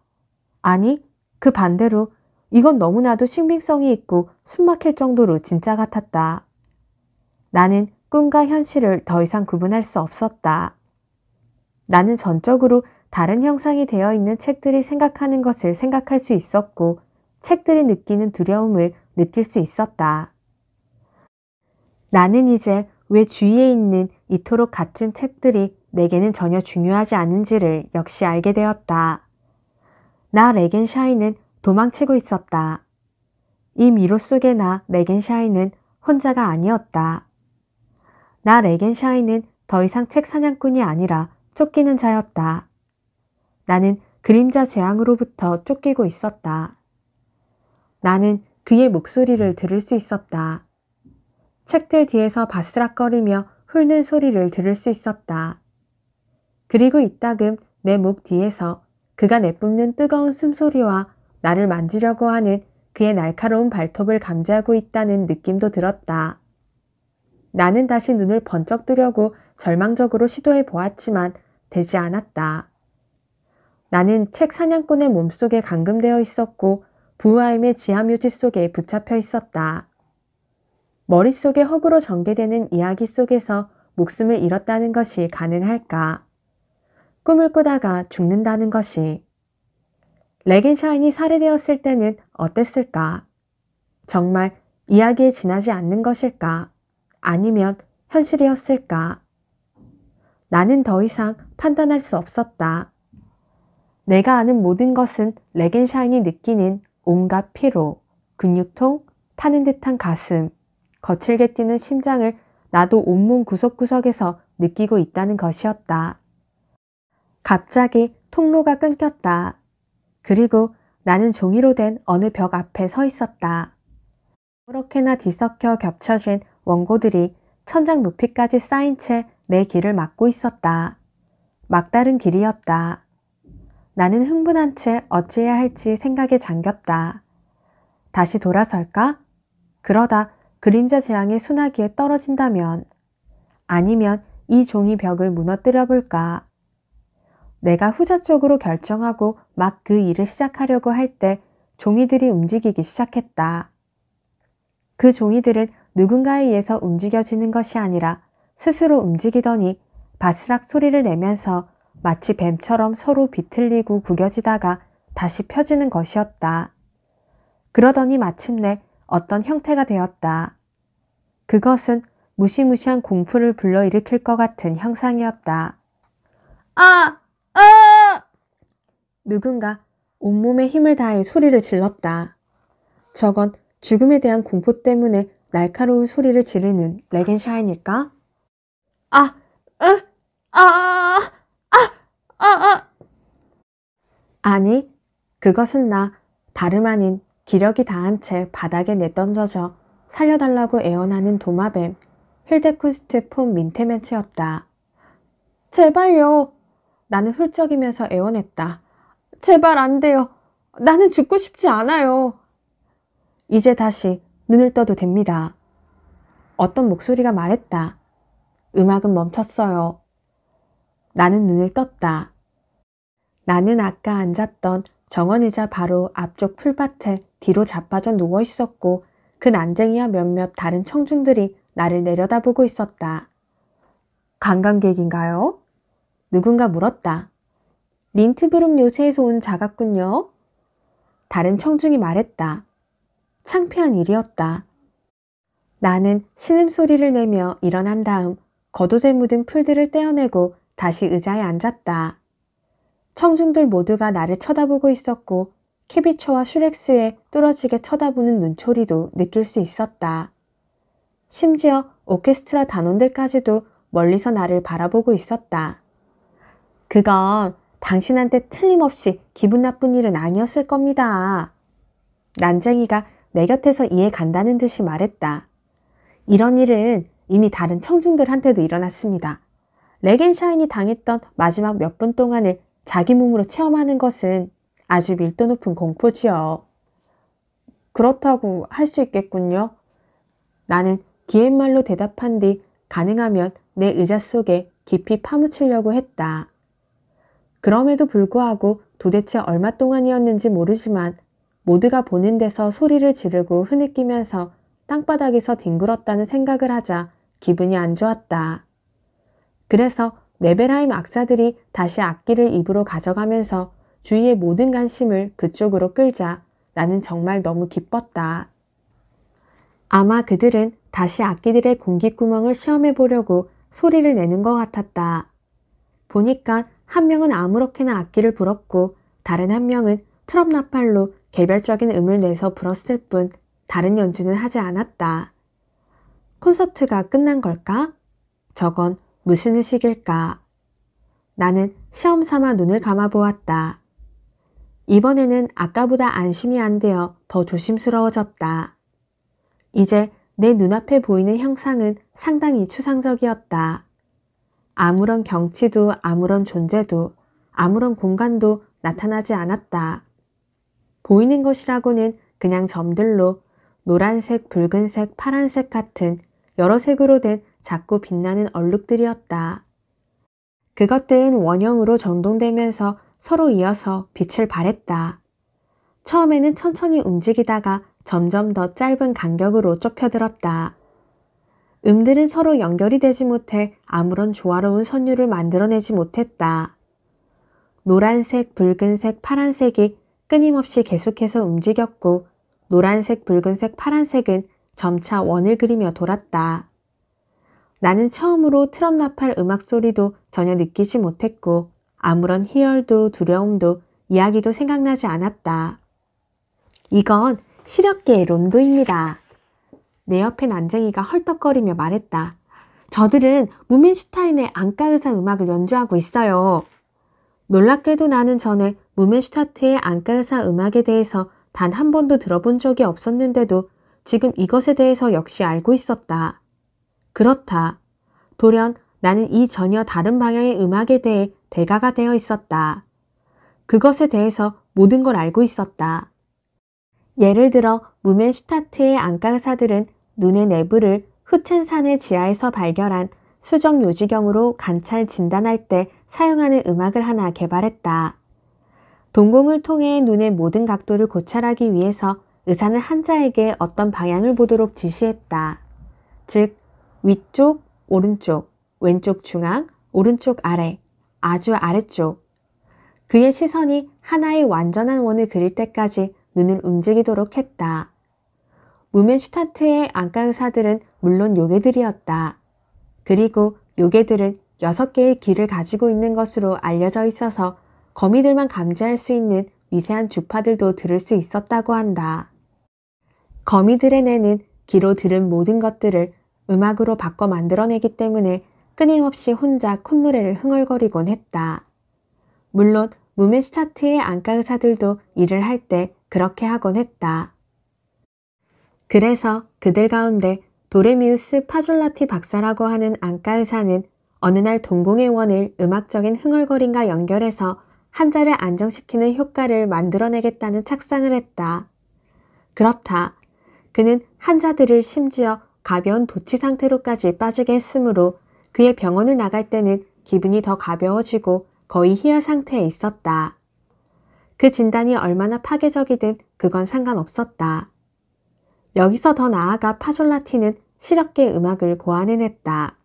아니, 그 반대로 이건 너무나도 신빙성이 있고 숨막힐 정도로 진짜 같았다. 나는 꿈과 현실을 더 이상 구분할 수 없었다. 나는 전적으로 다른 형상이 되어 있는 책들이 생각하는 것을 생각할 수 있었고, 책들이 느끼는 두려움을 느낄 수 있었다. 나는 이제 왜 주위에 있는 이토록 값진 책들이 내게는 전혀 중요하지 않은지를 역시 알게 되었다. 나 레겐샤이는 도망치고 있었다. 이 미로 속에나 레겐샤이는 혼자가 아니었다. 나 레겐샤이는 더 이상 책 사냥꾼이 아니라 쫓기는 자였다. 나는 그림자 재앙으로부터 쫓기고 있었다. 나는 그의 목소리를 들을 수 있었다. 책들 뒤에서 바스락거리며 훑는 소리를 들을 수 있었다. 그리고 이따금 내 목 뒤에서 그가 내뿜는 뜨거운 숨소리와 나를 만지려고 하는 그의 날카로운 발톱을 감지하고 있다는 느낌도 들었다. 나는 다시 눈을 번쩍 뜨려고 절망적으로 시도해 보았지만 되지 않았다. 나는 책 사냥꾼의 몸속에 감금되어 있었고 부하임의 지하묘지 속에 붙잡혀 있었다. 머릿속에 허구로 전개되는 이야기 속에서 목숨을 잃었다는 것이 가능할까? 꿈을 꾸다가 죽는다는 것이. 레겐샤인이 살해되었을 때는 어땠을까? 정말 이야기에 지나지 않는 것일까? 아니면 현실이었을까? 나는 더 이상 판단할 수 없었다. 내가 아는 모든 것은 레겐샤인이 느끼는 온갖 피로, 근육통, 타는 듯한 가슴, 거칠게 뛰는 심장을 나도 온몸 구석구석에서 느끼고 있다는 것이었다. 갑자기 통로가 끊겼다. 그리고 나는 종이로 된 어느 벽 앞에 서 있었다. 그렇게나 뒤섞여 겹쳐진 원고들이 천장 높이까지 쌓인 채 내 길을 막고 있었다. 막다른 길이었다. 나는 흥분한 채 어찌해야 할지 생각에 잠겼다. 다시 돌아설까? 그러다 그림자 재앙의 소나기에 떨어진다면 아니면 이 종이 벽을 무너뜨려 볼까? 내가 후자 쪽으로 결정하고 막 그 일을 시작하려고 할 때 종이들이 움직이기 시작했다. 그 종이들은 누군가에 의해서 움직여지는 것이 아니라 스스로 움직이더니 바스락 소리를 내면서 마치 뱀처럼 서로 비틀리고 구겨지다가 다시 펴지는 것이었다. 그러더니 마침내 어떤 형태가 되었다. 그것은 무시무시한 공포를 불러일으킬 것 같은 형상이었다. 아! 아! 누군가 온몸에 힘을 다해 소리를 질렀다. 저건 죽음에 대한 공포 때문에 날카로운 소리를 지르는 레겐샤인일까? 아! 으! 어, 아! 아, 아. 아니, 그것은 나, 다름 아닌 기력이 다한 채 바닥에 내던져져 살려달라고 애원하는 도마뱀, 힐데쿠스트 폼 민테멘츠였다. 제발요. 나는 훌쩍이면서 애원했다. 제발 안 돼요. 나는 죽고 싶지 않아요. 이제 다시 눈을 떠도 됩니다. 어떤 목소리가 말했다. 음악은 멈췄어요. 나는 눈을 떴다. 나는 아까 앉았던 정원이자 바로 앞쪽 풀밭에 뒤로 자빠져 누워 있었고 그 난쟁이와 몇몇 다른 청중들이 나를 내려다보고 있었다. 관광객인가요? 누군가 물었다. 린트브룸 요새에서 온 자갔군요. 다른 청중이 말했다. 창피한 일이었다. 나는 신음소리를 내며 일어난 다음 겉옷에 묻은 풀들을 떼어내고 다시 의자에 앉았다. 청중들 모두가 나를 쳐다보고 있었고 캐비처와 슈렉스의 뚫어지게 쳐다보는 눈초리도 느낄 수 있었다. 심지어 오케스트라 단원들까지도 멀리서 나를 바라보고 있었다. 그건 당신한테 틀림없이 기분 나쁜 일은 아니었을 겁니다. 난쟁이가 내 곁에서 이해 간다는 듯이 말했다. 이런 일은 이미 다른 청중들한테도 일어났습니다. 레겐샤인이 당했던 마지막 몇 분 동안을 자기 몸으로 체험하는 것은 아주 밀도 높은 공포지요. 그렇다고 할 수 있겠군요. 나는 기엠말로 대답한 뒤 가능하면 내 의자 속에 깊이 파묻히려고 했다. 그럼에도 불구하고 도대체 얼마 동안이었는지 모르지만 모두가 보는 데서 소리를 지르고 흐느끼면서 땅바닥에서 뒹굴었다는 생각을 하자 기분이 안 좋았다. 그래서 네베라임 악사들이 다시 악기를 입으로 가져가면서 주위의 모든 관심을 그쪽으로 끌자 나는 정말 너무 기뻤다. 아마 그들은 다시 악기들의 공기구멍을 시험해 보려고 소리를 내는 것 같았다. 보니까 한 명은 아무렇게나 악기를 불었고 다른 한 명은 트럼 나팔로 개별적인 음을 내서 불었을 뿐 다른 연주는 하지 않았다. 콘서트가 끝난 걸까? 저건 무슨 의식일까? 나는 시험 삼아 눈을 감아 보았다. 이번에는 아까보다 안심이 안 되어 더 조심스러워졌다. 이제 내 눈앞에 보이는 형상은 상당히 추상적이었다. 아무런 경치도 아무런 존재도 아무런 공간도 나타나지 않았다. 보이는 것이라고는 그냥 점들로 노란색, 붉은색, 파란색 같은 여러 색으로 된 자꾸 빛나는 얼룩들이었다. 그것들은 원형으로 전동되면서 서로 이어서 빛을 발했다. 처음에는 천천히 움직이다가 점점 더 짧은 간격으로 좁혀들었다. 음들은 서로 연결이 되지 못해 아무런 조화로운 선율을 만들어내지 못했다. 노란색, 붉은색, 파란색이 끊임없이 계속해서 움직였고 노란색, 붉은색, 파란색은 점차 원을 그리며 돌았다. 나는 처음으로 트럼 나팔 음악 소리도 전혀 느끼지 못했고 아무런 희열도 두려움도 이야기도 생각나지 않았다. 이건 시력계의 론도입니다내 옆에 난쟁이가 헐떡거리며 말했다. 저들은 무멘슈타인의안가의사 음악을 연주하고 있어요. 놀랍게도 나는 전에 무멘슈타트의 안가의사 음악에 대해서 단 한 번도 들어본 적이 없었는데도 지금 이것에 대해서 역시 알고 있었다. 그렇다. 돌연 나는 이 전혀 다른 방향의 음악에 대해 대가가 되어 있었다. 그것에 대해서 모든 걸 알고 있었다. 예를 들어 무멘슈타트의 안과사들은 눈의 내부를 후첸산의 지하에서 발견한 수정 요지경으로 관찰 진단할 때 사용하는 음악을 하나 개발했다. 동공을 통해 눈의 모든 각도를 고찰하기 위해서 의사는 환자에게 어떤 방향을 보도록 지시했다. 즉, 위쪽, 오른쪽, 왼쪽 중앙, 오른쪽 아래, 아주 아래쪽. 그의 시선이 하나의 완전한 원을 그릴 때까지 눈을 움직이도록 했다. 무멘슈타트의 안과 의사들은 물론 요괴들이었다. 그리고 요괴들은 여섯 개의 귀를 가지고 있는 것으로 알려져 있어서 거미들만 감지할 수 있는 미세한 주파들도 들을 수 있었다고 한다. 거미들의 뇌는 귀로 들은 모든 것들을 음악으로 바꿔 만들어내기 때문에 끊임없이 혼자 콧노래를 흥얼거리곤 했다. 물론 무메 스타트의 안과 의사들도 일을 할 때 그렇게 하곤 했다. 그래서 그들 가운데 도레미우스 파졸라티 박사라고 하는 안과 의사는 어느 날 동공의 원을 음악적인 흥얼거림과 연결해서 환자를 안정시키는 효과를 만들어내겠다는 착상을 했다. 그렇다. 그는 환자들을 심지어 가벼운 도치 상태로까지 빠지게 했으므로 그의 병원을 나갈 때는 기분이 더 가벼워지고 거의 희열 상태에 있었다. 그 진단이 얼마나 파괴적이든 그건 상관없었다. 여기서 더 나아가 파졸라티는 실력계 음악을 고안해냈다.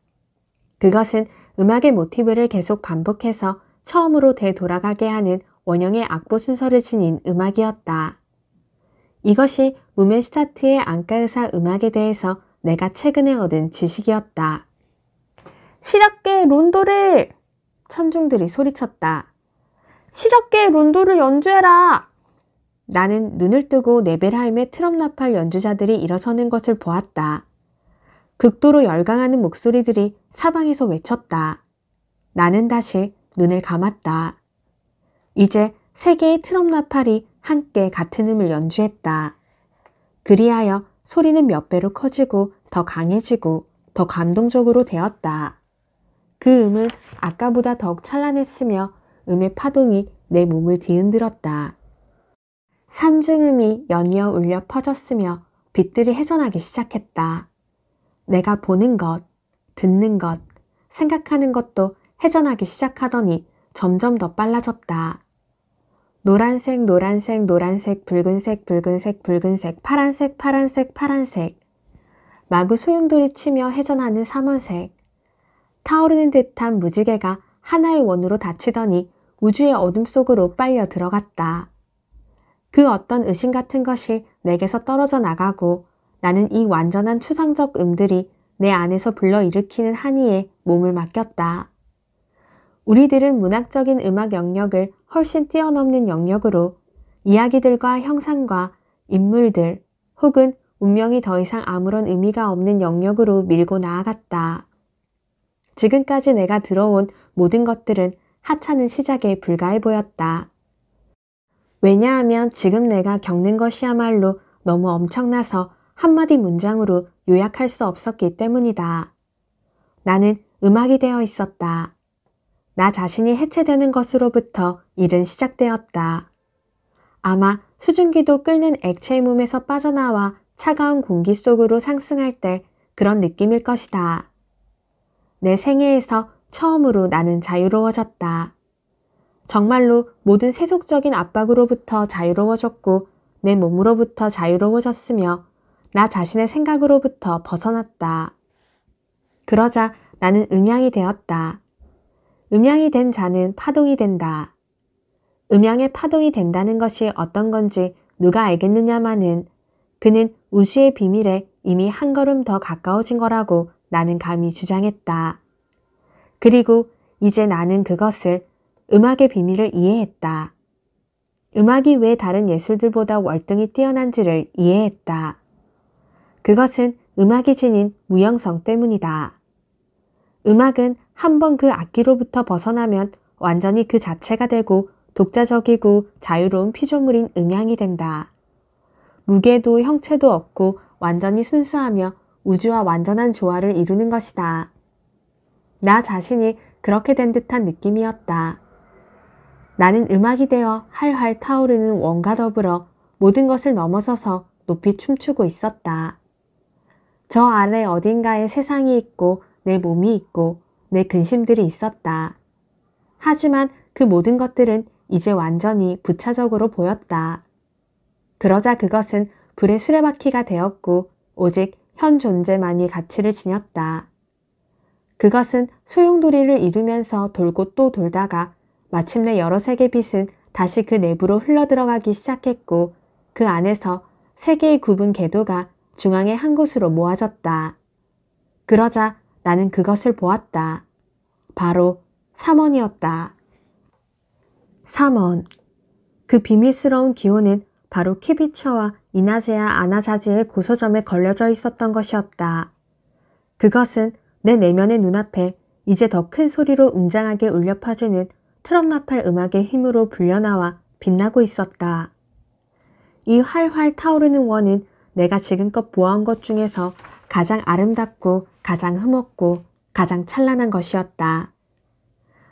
그것은 음악의 모티브를 계속 반복해서 처음으로 되돌아가게 하는 원형의 악보 순서를 지닌 음악이었다. 이것이 무멘슈타트의 안과의사 음악에 대해서 내가 최근에 얻은 지식이었다. 실업계 론도를! 천중들이 소리쳤다. 실업계 론도를 연주해라! 나는 눈을 뜨고 네벨하임의 트럼나팔 연주자들이 일어서는 것을 보았다. 극도로 열광하는 목소리들이 사방에서 외쳤다. 나는 다시 눈을 감았다. 이제 세 개의 트럼나팔이 함께 같은 음을 연주했다. 그리하여 소리는 몇 배로 커지고 더 강해지고 더 감동적으로 되었다. 그 음은 아까보다 더욱 찬란했으며 음의 파동이 내 몸을 뒤흔들었다. 산중음이 연이어 울려 퍼졌으며 빛들이 회전하기 시작했다. 내가 보는 것, 듣는 것, 생각하는 것도 회전하기 시작하더니 점점 더 빨라졌다. 노란색, 노란색, 노란색, 붉은색, 붉은색, 붉은색, 파란색, 파란색, 파란색. 마구 소용돌이 치며 회전하는 삼원색. 타오르는 듯한 무지개가 하나의 원으로 닫히더니 우주의 어둠 속으로 빨려 들어갔다. 그 어떤 의심 같은 것이 내게서 떨어져 나가고 나는 이 완전한 추상적 음들이 내 안에서 불러일으키는 한이에 몸을 맡겼다. 우리들은 문학적인 음악 영역을 훨씬 뛰어넘는 영역으로 이야기들과 형상과 인물들 혹은 운명이 더 이상 아무런 의미가 없는 영역으로 밀고 나아갔다. 지금까지 내가 들어온 모든 것들은 하찮은 시작에 불과해 보였다. 왜냐하면 지금 내가 겪는 것이야말로 너무 엄청나서 한마디 문장으로 요약할 수 없었기 때문이다. 나는 음악이 되어 있었다. 나 자신이 해체되는 것으로부터 일은 시작되었다. 아마 수증기도 끓는 액체 몸에서 빠져나와 차가운 공기 속으로 상승할 때 그런 느낌일 것이다. 내 생애에서 처음으로 나는 자유로워졌다. 정말로 모든 세속적인 압박으로부터 자유로워졌고 내 몸으로부터 자유로워졌으며 나 자신의 생각으로부터 벗어났다. 그러자 나는 음양이 되었다. 음양이 된 자는 파동이 된다. 음양의 파동이 된다는 것이 어떤 건지 누가 알겠느냐마는 그는 우주의 비밀에 이미 한 걸음 더 가까워진 거라고 나는 감히 주장했다. 그리고 이제 나는 그것을 음악의 비밀을 이해했다. 음악이 왜 다른 예술들보다 월등히 뛰어난지를 이해했다. 그것은 음악이 지닌 무형성 때문이다. 음악은 한번 그 악기로부터 벗어나면 완전히 그 자체가 되고 독자적이고 자유로운 피조물인 음향이 된다. 무게도 형체도 없고 완전히 순수하며 우주와 완전한 조화를 이루는 것이다. 나 자신이 그렇게 된 듯한 느낌이었다. 나는 음악이 되어 활활 타오르는 원과 더불어 모든 것을 넘어서서 높이 춤추고 있었다. 저 아래 어딘가에 세상이 있고 내 몸이 있고 내 근심들이 있었다. 하지만 그 모든 것들은 이제 완전히 부차적으로 보였다. 그러자 그것은 불의 수레바퀴가 되었고 오직 현 존재만이 가치를 지녔다. 그것은 소용돌이를 이루면서 돌고 또 돌다가 마침내 여러 색의 빛은 다시 그 내부로 흘러들어가기 시작했고 그 안에서 세 개의 굽은 궤도가 중앙의 한 곳으로 모아졌다. 그러자 나는 그것을 보았다. 바로 3원이었다. 3원. 그 비밀스러운 기호는 바로 키비처와 이나제아 아나자지의 고소점에 걸려져 있었던 것이었다. 그것은 내 내면의 눈앞에 이제 더 큰 소리로 웅장하게 울려 퍼지는 트럼나팔 음악의 힘으로 불려나와 빛나고 있었다. 이 활활 타오르는 원은 내가 지금껏 보아온 것 중에서 가장 아름답고 가장 흠없고 가장 찬란한 것이었다.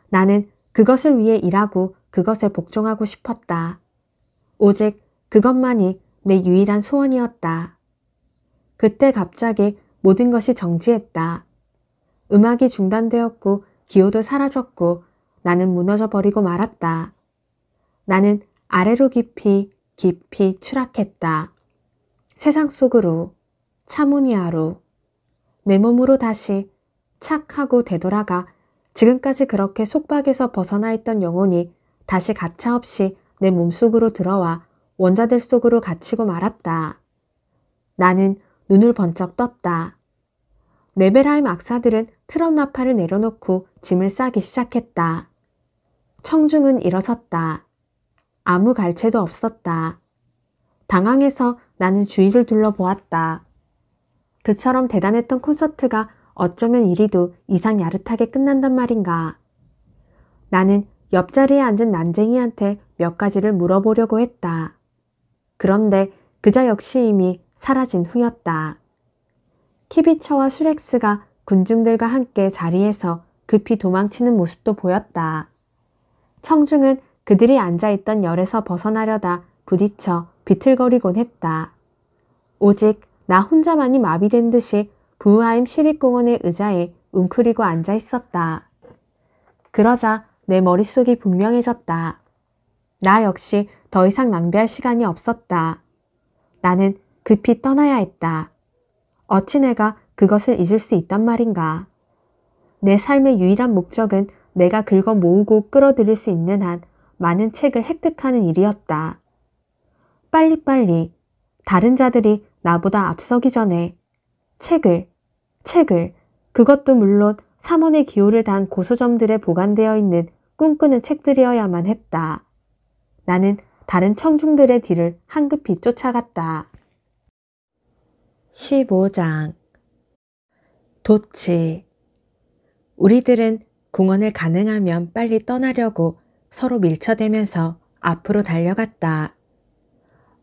나는 그것을 위해 일하고 그것에 복종하고 싶었다. 오직 그것만이 내 유일한 소원이었다. 그때 갑자기 모든 것이 정지했다. 음악이 중단되었고 기호도 사라졌고 나는 무너져 버리고 말았다. 나는 아래로 깊이 깊이 추락했다. 세상 속으로 차무니아로 내 몸으로 다시 착 하고 되돌아가 지금까지 그렇게 속박에서 벗어나 있던 영혼이 다시 가차없이 내 몸속으로 들어와 원자들 속으로 갇히고 말았다. 나는 눈을 번쩍 떴다. 네베라임 악사들은 트럭나팔을 내려놓고 짐을 싸기 시작했다. 청중은 일어섰다. 아무 갈채도 없었다. 당황해서 나는 주위를 둘러보았다. 그처럼 대단했던 콘서트가 어쩌면 이리도 이상 야릇하게 끝난단 말인가. 나는 옆자리에 앉은 난쟁이한테 몇 가지를 물어보려고 했다. 그런데 그자 역시 이미 사라진 후였다. 키비처와 슈렉스가 군중들과 함께 자리에서 급히 도망치는 모습도 보였다. 청중은 그들이 앉아있던 열에서 벗어나려다 부딪혀 비틀거리곤 했다. 오직 나 혼자만이 마비된 듯이 부하임 시립공원의 의자에 웅크리고 앉아 있었다. 그러자 내 머릿속이 분명해졌다. 나 역시 더 이상 낭비할 시간이 없었다. 나는 급히 떠나야 했다. 어찌 내가 그것을 잊을 수 있단 말인가. 내 삶의 유일한 목적은 내가 긁어 모으고 끌어들일 수 있는 한 많은 책을 획득하는 일이었다. 빨리빨리 다른 자들이 나보다 앞서기 전에 책을 책을, 그것도 물론 사문의 기호를 단 고서점들에 보관되어 있는 꿈꾸는 책들이어야만 했다. 나는 다른 청중들의 뒤를 한급히 쫓아갔다. 15장 도치 우리들은 공원을 가능하면 빨리 떠나려고 서로 밀쳐대면서 앞으로 달려갔다.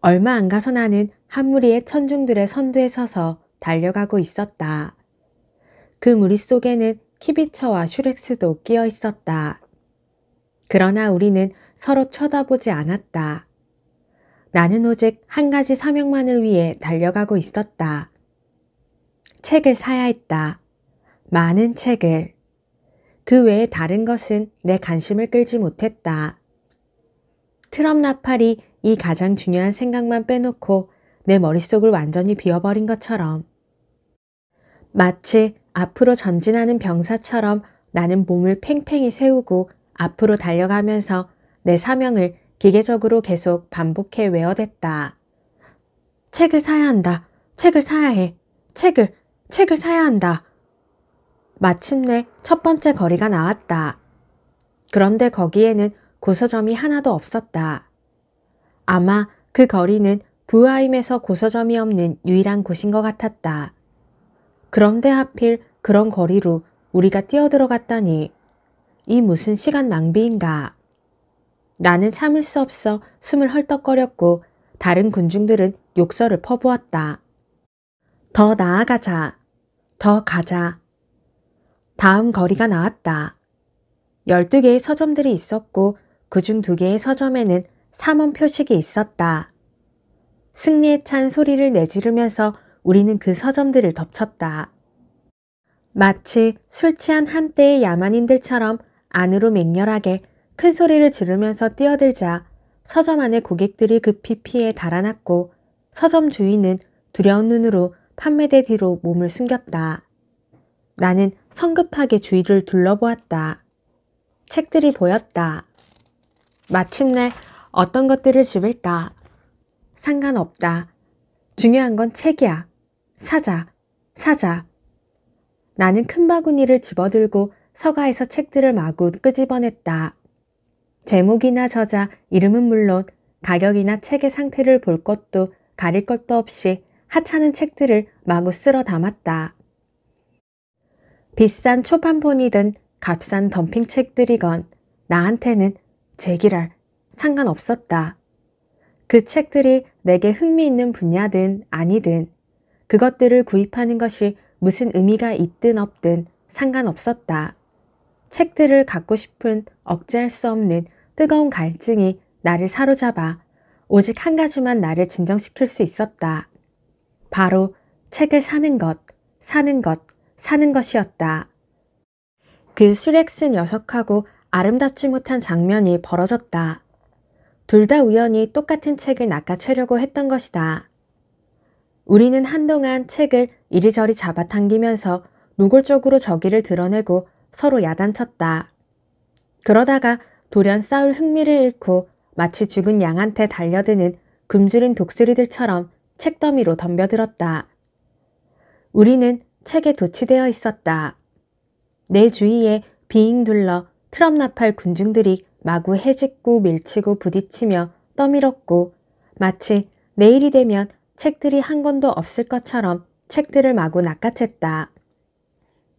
얼마 안 가서 나는 한 무리의 천중들의 선두에 서서 달려가고 있었다. 그 무리 속에는 키비처와 슈렉스도 끼어 있었다. 그러나 우리는 서로 쳐다보지 않았다. 나는 오직 한 가지 사명만을 위해 달려가고 있었다. 책을 사야 했다. 많은 책을. 그 외에 다른 것은 내 관심을 끌지 못했다. 트럼 나팔이 이 가장 중요한 생각만 빼놓고 내 머릿속을 완전히 비워버린 것처럼 마치 앞으로 전진하는 병사처럼 나는 몸을 팽팽히 세우고 앞으로 달려가면서 내 사명을 기계적으로 계속 반복해 외워댔다. 책을 사야 한다. 책을 사야 해. 책을, 책을 사야 한다. 마침내 첫 번째 거리가 나왔다. 그런데 거기에는 고서점이 하나도 없었다. 아마 그 거리는 부하임에서 고서점이 없는 유일한 곳인 것 같았다. 그런데 하필 그런 거리로 우리가 뛰어들어갔다니. 이 무슨 시간 낭비인가. 나는 참을 수 없어 숨을 헐떡거렸고 다른 군중들은 욕설을 퍼부었다. 더 나아가자. 더 가자. 다음 거리가 나왔다. 12개의 서점들이 있었고 그중 2개의 서점에는 삼원 표식이 있었다. 승리에 찬 소리를 내지르면서 우리는 그 서점들을 덮쳤다. 마치 술 취한 한때의 야만인들처럼 안으로 맹렬하게 큰 소리를 지르면서 뛰어들자 서점 안에 고객들이 급히 피해 달아났고 서점 주인은 두려운 눈으로 판매대 뒤로 몸을 숨겼다. 나는 성급하게 주위를 둘러보았다. 책들이 보였다. 마침내 어떤 것들을 집을까? 상관없다. 중요한 건 책이야. 사자, 사자. 나는 큰 바구니를 집어들고 서가에서 책들을 마구 끄집어냈다. 제목이나 저자, 이름은 물론 가격이나 책의 상태를 볼 것도 가릴 것도 없이 하찮은 책들을 마구 쓸어 담았다. 비싼 초판본이든 값싼 덤핑 책들이건 나한테는 제기랄 상관없었다. 그 책들이 내게 흥미있는 분야든 아니든 그것들을 구입하는 것이 무슨 의미가 있든 없든 상관없었다. 책들을 갖고 싶은 억제할 수 없는 뜨거운 갈증이 나를 사로잡아 오직 한 가지만 나를 진정시킬 수 있었다. 바로 책을 사는 것, 사는 것, 사는 것이었다. 그 수렉슨 녀석하고 아름답지 못한 장면이 벌어졌다. 둘 다 우연히 똑같은 책을 낚아채려고 했던 것이다. 우리는 한동안 책을 이리저리 잡아당기면서 노골적으로 저기를 드러내고 서로 야단쳤다. 그러다가 돌연 싸울 흥미를 잃고 마치 죽은 양한테 달려드는 굶주린 독수리들처럼 책더미로 덤벼들었다. 우리는 책에 도치되어 있었다. 내 주위에 비잉 둘러 트럼 나팔 군중들이 마구 해집고 밀치고 부딪히며 떠밀었고 마치 내일이 되면 책들이 한 권도 없을 것처럼 책들을 마구 낚아챘다.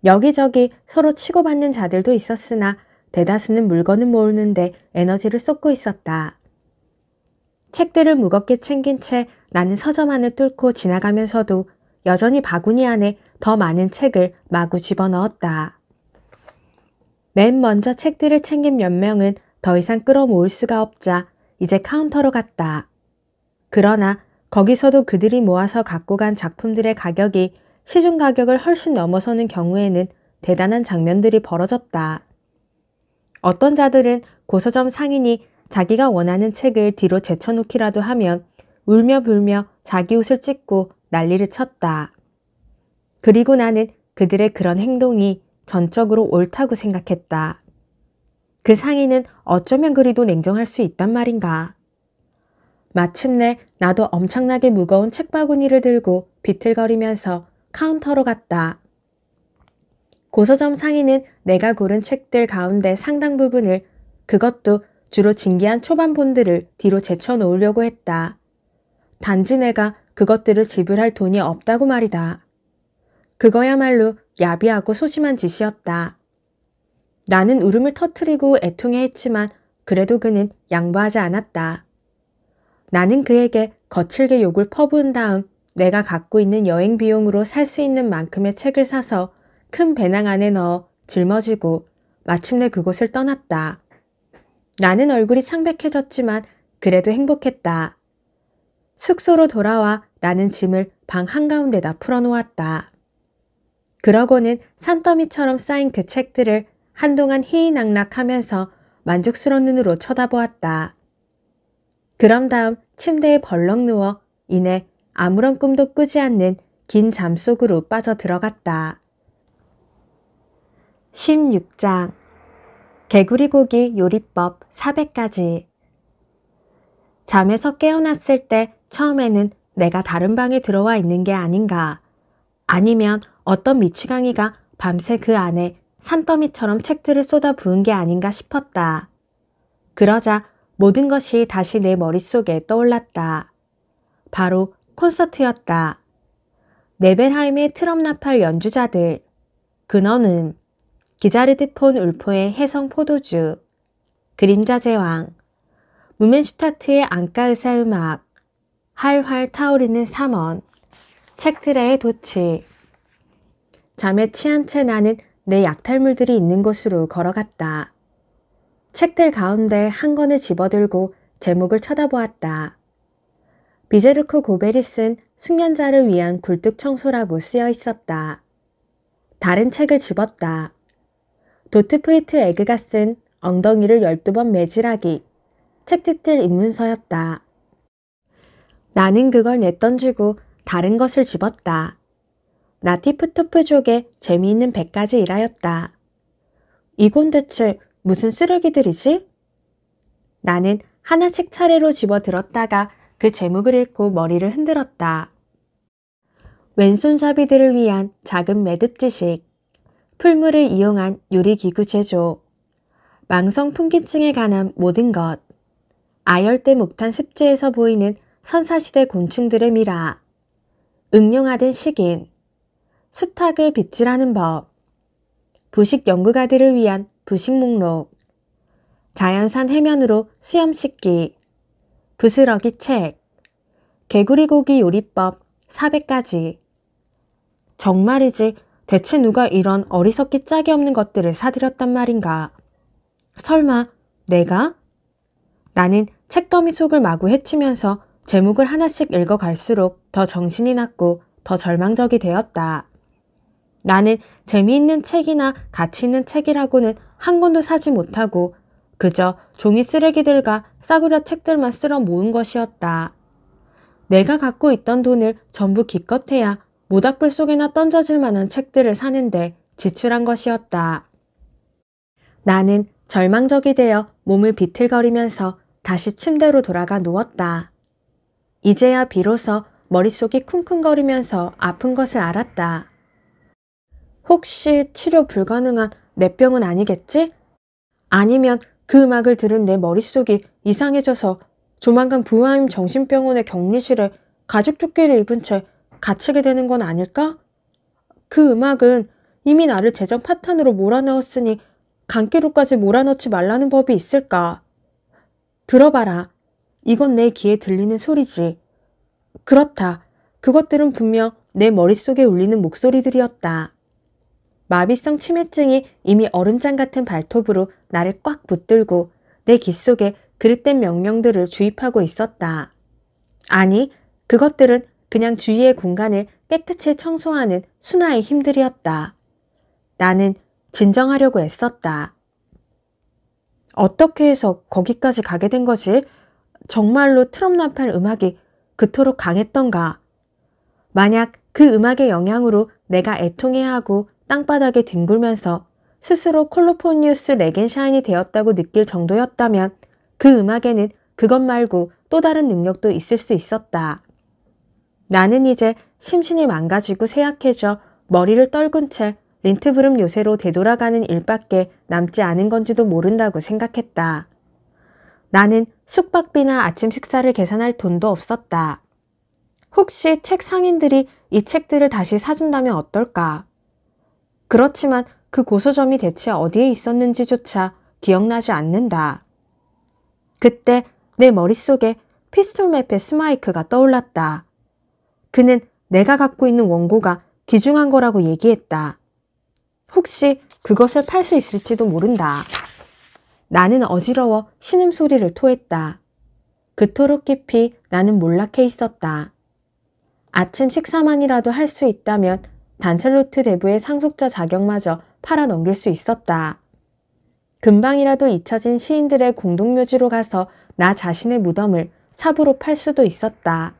여기저기 서로 치고받는 자들도 있었으나 대다수는 물건을 모으는데 에너지를 쏟고 있었다. 책들을 무겁게 챙긴 채 나는 서점 안을 뚫고 지나가면서도 여전히 바구니 안에 더 많은 책을 마구 집어넣었다. 맨 먼저 책들을 챙긴 몇 명은 더 이상 끌어모을 수가 없자 이제 카운터로 갔다. 그러나 거기서도 그들이 모아서 갖고 간 작품들의 가격이 시중 가격을 훨씬 넘어서는 경우에는 대단한 장면들이 벌어졌다. 어떤 자들은 고서점 상인이 자기가 원하는 책을 뒤로 제쳐놓기라도 하면 울며 불며 자기 옷을 찢고 난리를 쳤다. 그리고 나는 그들의 그런 행동이 전적으로 옳다고 생각했다. 그 상인은 어쩌면 그리도 냉정할 수 있단 말인가. 마침내 나도 엄청나게 무거운 책바구니를 들고 비틀거리면서 카운터로 갔다. 고서점 상인은 내가 고른 책들 가운데 상당 부분을 그것도 주로 진기한 초반본들을 뒤로 제쳐놓으려고 했다. 단지 내가 그것들을 지불할 돈이 없다고 말이다. 그거야말로 야비하고 소심한 짓이었다. 나는 울음을 터뜨리고 애통해했지만 그래도 그는 양보하지 않았다. 나는 그에게 거칠게 욕을 퍼부은 다음 내가 갖고 있는 여행 비용으로 살 수 있는 만큼의 책을 사서 큰 배낭 안에 넣어 짊어지고 마침내 그곳을 떠났다. 나는 얼굴이 창백해졌지만 그래도 행복했다. 숙소로 돌아와 나는 짐을 방 한가운데다 풀어놓았다. 그러고는 산더미처럼 쌓인 그 책들을 한동안 희희낙낙하면서 만족스러운 눈으로 쳐다보았다. 그런 다음 침대에 벌렁 누워 이내 아무런 꿈도 꾸지 않는 긴 잠 속으로 빠져 들어갔다. 16장 개구리 고기 요리법 400가지 잠에서 깨어났을 때 처음에는 내가 다른 방에 들어와 있는 게 아닌가 아니면 어떤 미치강이가 밤새 그 안에 산더미처럼 책들을 쏟아 부은 게 아닌가 싶었다. 그러자 모든 것이 다시 내 머릿속에 떠올랐다. 바로 콘서트였다. 네벨하임의 트럼나팔 연주자들, 근원은 기자르드 폰 울포의 해성 포도주, 그림자 제왕, 무멘슈타트의 안가 의사 음악, 활활 타오르는 삼원, 책들의 도치. 잠에 취한 채 나는 내 약탈물들이 있는 곳으로 걸어갔다. 책들 가운데 한 권을 집어들고 제목을 쳐다보았다. 비제르크 고베리 쓴 숙련자를 위한 굴뚝 청소라고 쓰여 있었다. 다른 책을 집었다. 도트프리트 에그가 쓴 엉덩이를 12번 매질하기 책짓질 입문서였다. 나는 그걸 냈던지고 다른 것을 집었다. 나티프토프족의 재미있는 100가지 일하였다. 이건 대체 무슨 쓰레기들이지? 나는 하나씩 차례로 집어들었다가 그 제목을 읽고 머리를 흔들었다. 왼손잡이들을 위한 작은 매듭 지식, 풀물을 이용한 요리기구 제조, 망성 풍기증에 관한 모든 것, 아열대 목탄 습지에서 보이는 선사시대 곤충들의 미라, 응용화된 식인, 수탉을 빗질하는 법, 부식 연구가들을 위한 부식 목록 자연산 해면으로 수염 씻기 부스러기 책 개구리 고기 요리법 400가지 정말이지 대체 누가 이런 어리석기 짝이 없는 것들을 사들였단 말인가 설마 내가? 나는 책더미 속을 마구 헤치면서 제목을 하나씩 읽어갈수록 더 정신이 났고 더 절망적이 되었다. 나는 재미있는 책이나 가치 있는 책이라고는 한 권도 사지 못하고 그저 종이 쓰레기들과 싸구려 책들만 쓸어 모은 것이었다. 내가 갖고 있던 돈을 전부 기껏해야 모닥불 속에나 던져질 만한 책들을 사는데 지출한 것이었다. 나는 절망적이 되어 몸을 비틀거리면서 다시 침대로 돌아가 누웠다. 이제야 비로소 머릿속이 쿵쿵거리면서 아픈 것을 알았다. 혹시 치료 불가능한 내 병은 아니겠지? 아니면 그 음악을 들은 내 머릿속이 이상해져서 조만간 부하임 정신병원의 격리실에 가죽 조끼를 입은 채 갇히게 되는 건 아닐까? 그 음악은 이미 나를 재정 파탄으로 몰아넣었으니 강기로까지 몰아넣지 말라는 법이 있을까? 들어봐라. 이건 내 귀에 들리는 소리지. 그렇다. 그것들은 분명 내 머릿속에 울리는 목소리들이었다. 마비성 치매증이 이미 얼음장 같은 발톱으로 나를 꽉 붙들고 내귀 속에 그릇된 명령들을 주입하고 있었다. 아니, 그것들은 그냥 주위의 공간을 깨끗이 청소하는 순화의 힘들이었다. 나는 진정하려고 애썼다. 어떻게 해서 거기까지 가게 된 거지? 정말로 트럼 나팔 음악이 그토록 강했던가? 만약 그 음악의 영향으로 내가 애통해야 하고 땅바닥에 뒹굴면서 스스로 콜로포니우스 레겐샤인이 되었다고 느낄 정도였다면 그 음악에는 그것 말고 또 다른 능력도 있을 수 있었다. 나는 이제 심신이 망가지고 쇠약해져 머리를 떨군 채 린트브름 요새로 되돌아가는 일밖에 남지 않은 건지도 모른다고 생각했다. 나는 숙박비나 아침 식사를 계산할 돈도 없었다. 혹시 책 상인들이 이 책들을 다시 사준다면 어떨까? 그렇지만 그 고소점이 대체 어디에 있었는지조차 기억나지 않는다. 그때 내 머릿속에 피스톨맵의 스마이크가 떠올랐다. 그는 내가 갖고 있는 원고가 귀중한 거라고 얘기했다. 혹시 그것을 팔 수 있을지도 모른다. 나는 어지러워 신음소리를 토했다. 그토록 깊이 나는 몰락해 있었다. 아침 식사만이라도 할 수 있다면 단첼로트 대부의 상속자 자격마저 팔아넘길 수 있었다. 금방이라도 잊혀진 시인들의 공동묘지로 가서 나 자신의 무덤을 사부로 팔 수도 있었다.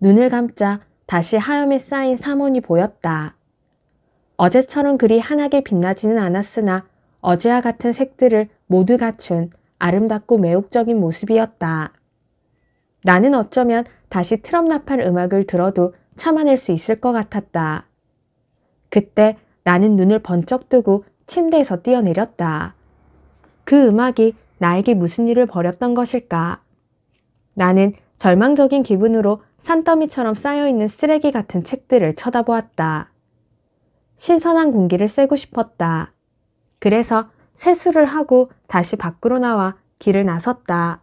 눈을 감자 다시 하염에 쌓인 사원이 보였다. 어제처럼 그리 환하게 빛나지는 않았으나 어제와 같은 색들을 모두 갖춘 아름답고 매혹적인 모습이었다. 나는 어쩌면 다시 트럼나팔 음악을 들어도 참아낼 수 있을 것 같았다. 그때 나는 눈을 번쩍 뜨고 침대에서 뛰어내렸다. 그 음악이 나에게 무슨 일을 벌였던 것일까? 나는 절망적인 기분으로 산더미처럼 쌓여있는 쓰레기 같은 책들을 쳐다보았다. 신선한 공기를 쐬고 싶었다. 그래서 세수를 하고 다시 밖으로 나와 길을 나섰다.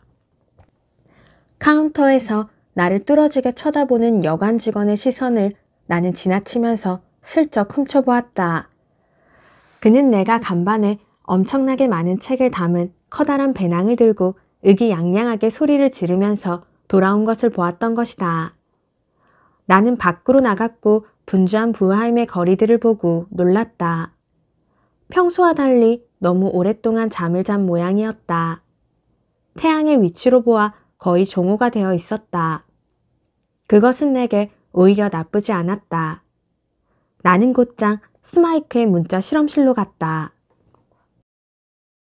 카운터에서 나를 뚫어지게 쳐다보는 여관 직원의 시선을 나는 지나치면서 슬쩍 훔쳐보았다. 그는 내가 간반에 엄청나게 많은 책을 담은 커다란 배낭을 들고 의기양양하게 소리를 지르면서 돌아온 것을 보았던 것이다. 나는 밖으로 나갔고 분주한 부하임의 거리들을 보고 놀랐다. 평소와 달리 너무 오랫동안 잠을 잔 모양이었다. 태양의 위치로 보아 거의 종호가 되어 있었다. 그것은 내게 오히려 나쁘지 않았다. 나는 곧장 스마이크의 문자 실험실로 갔다.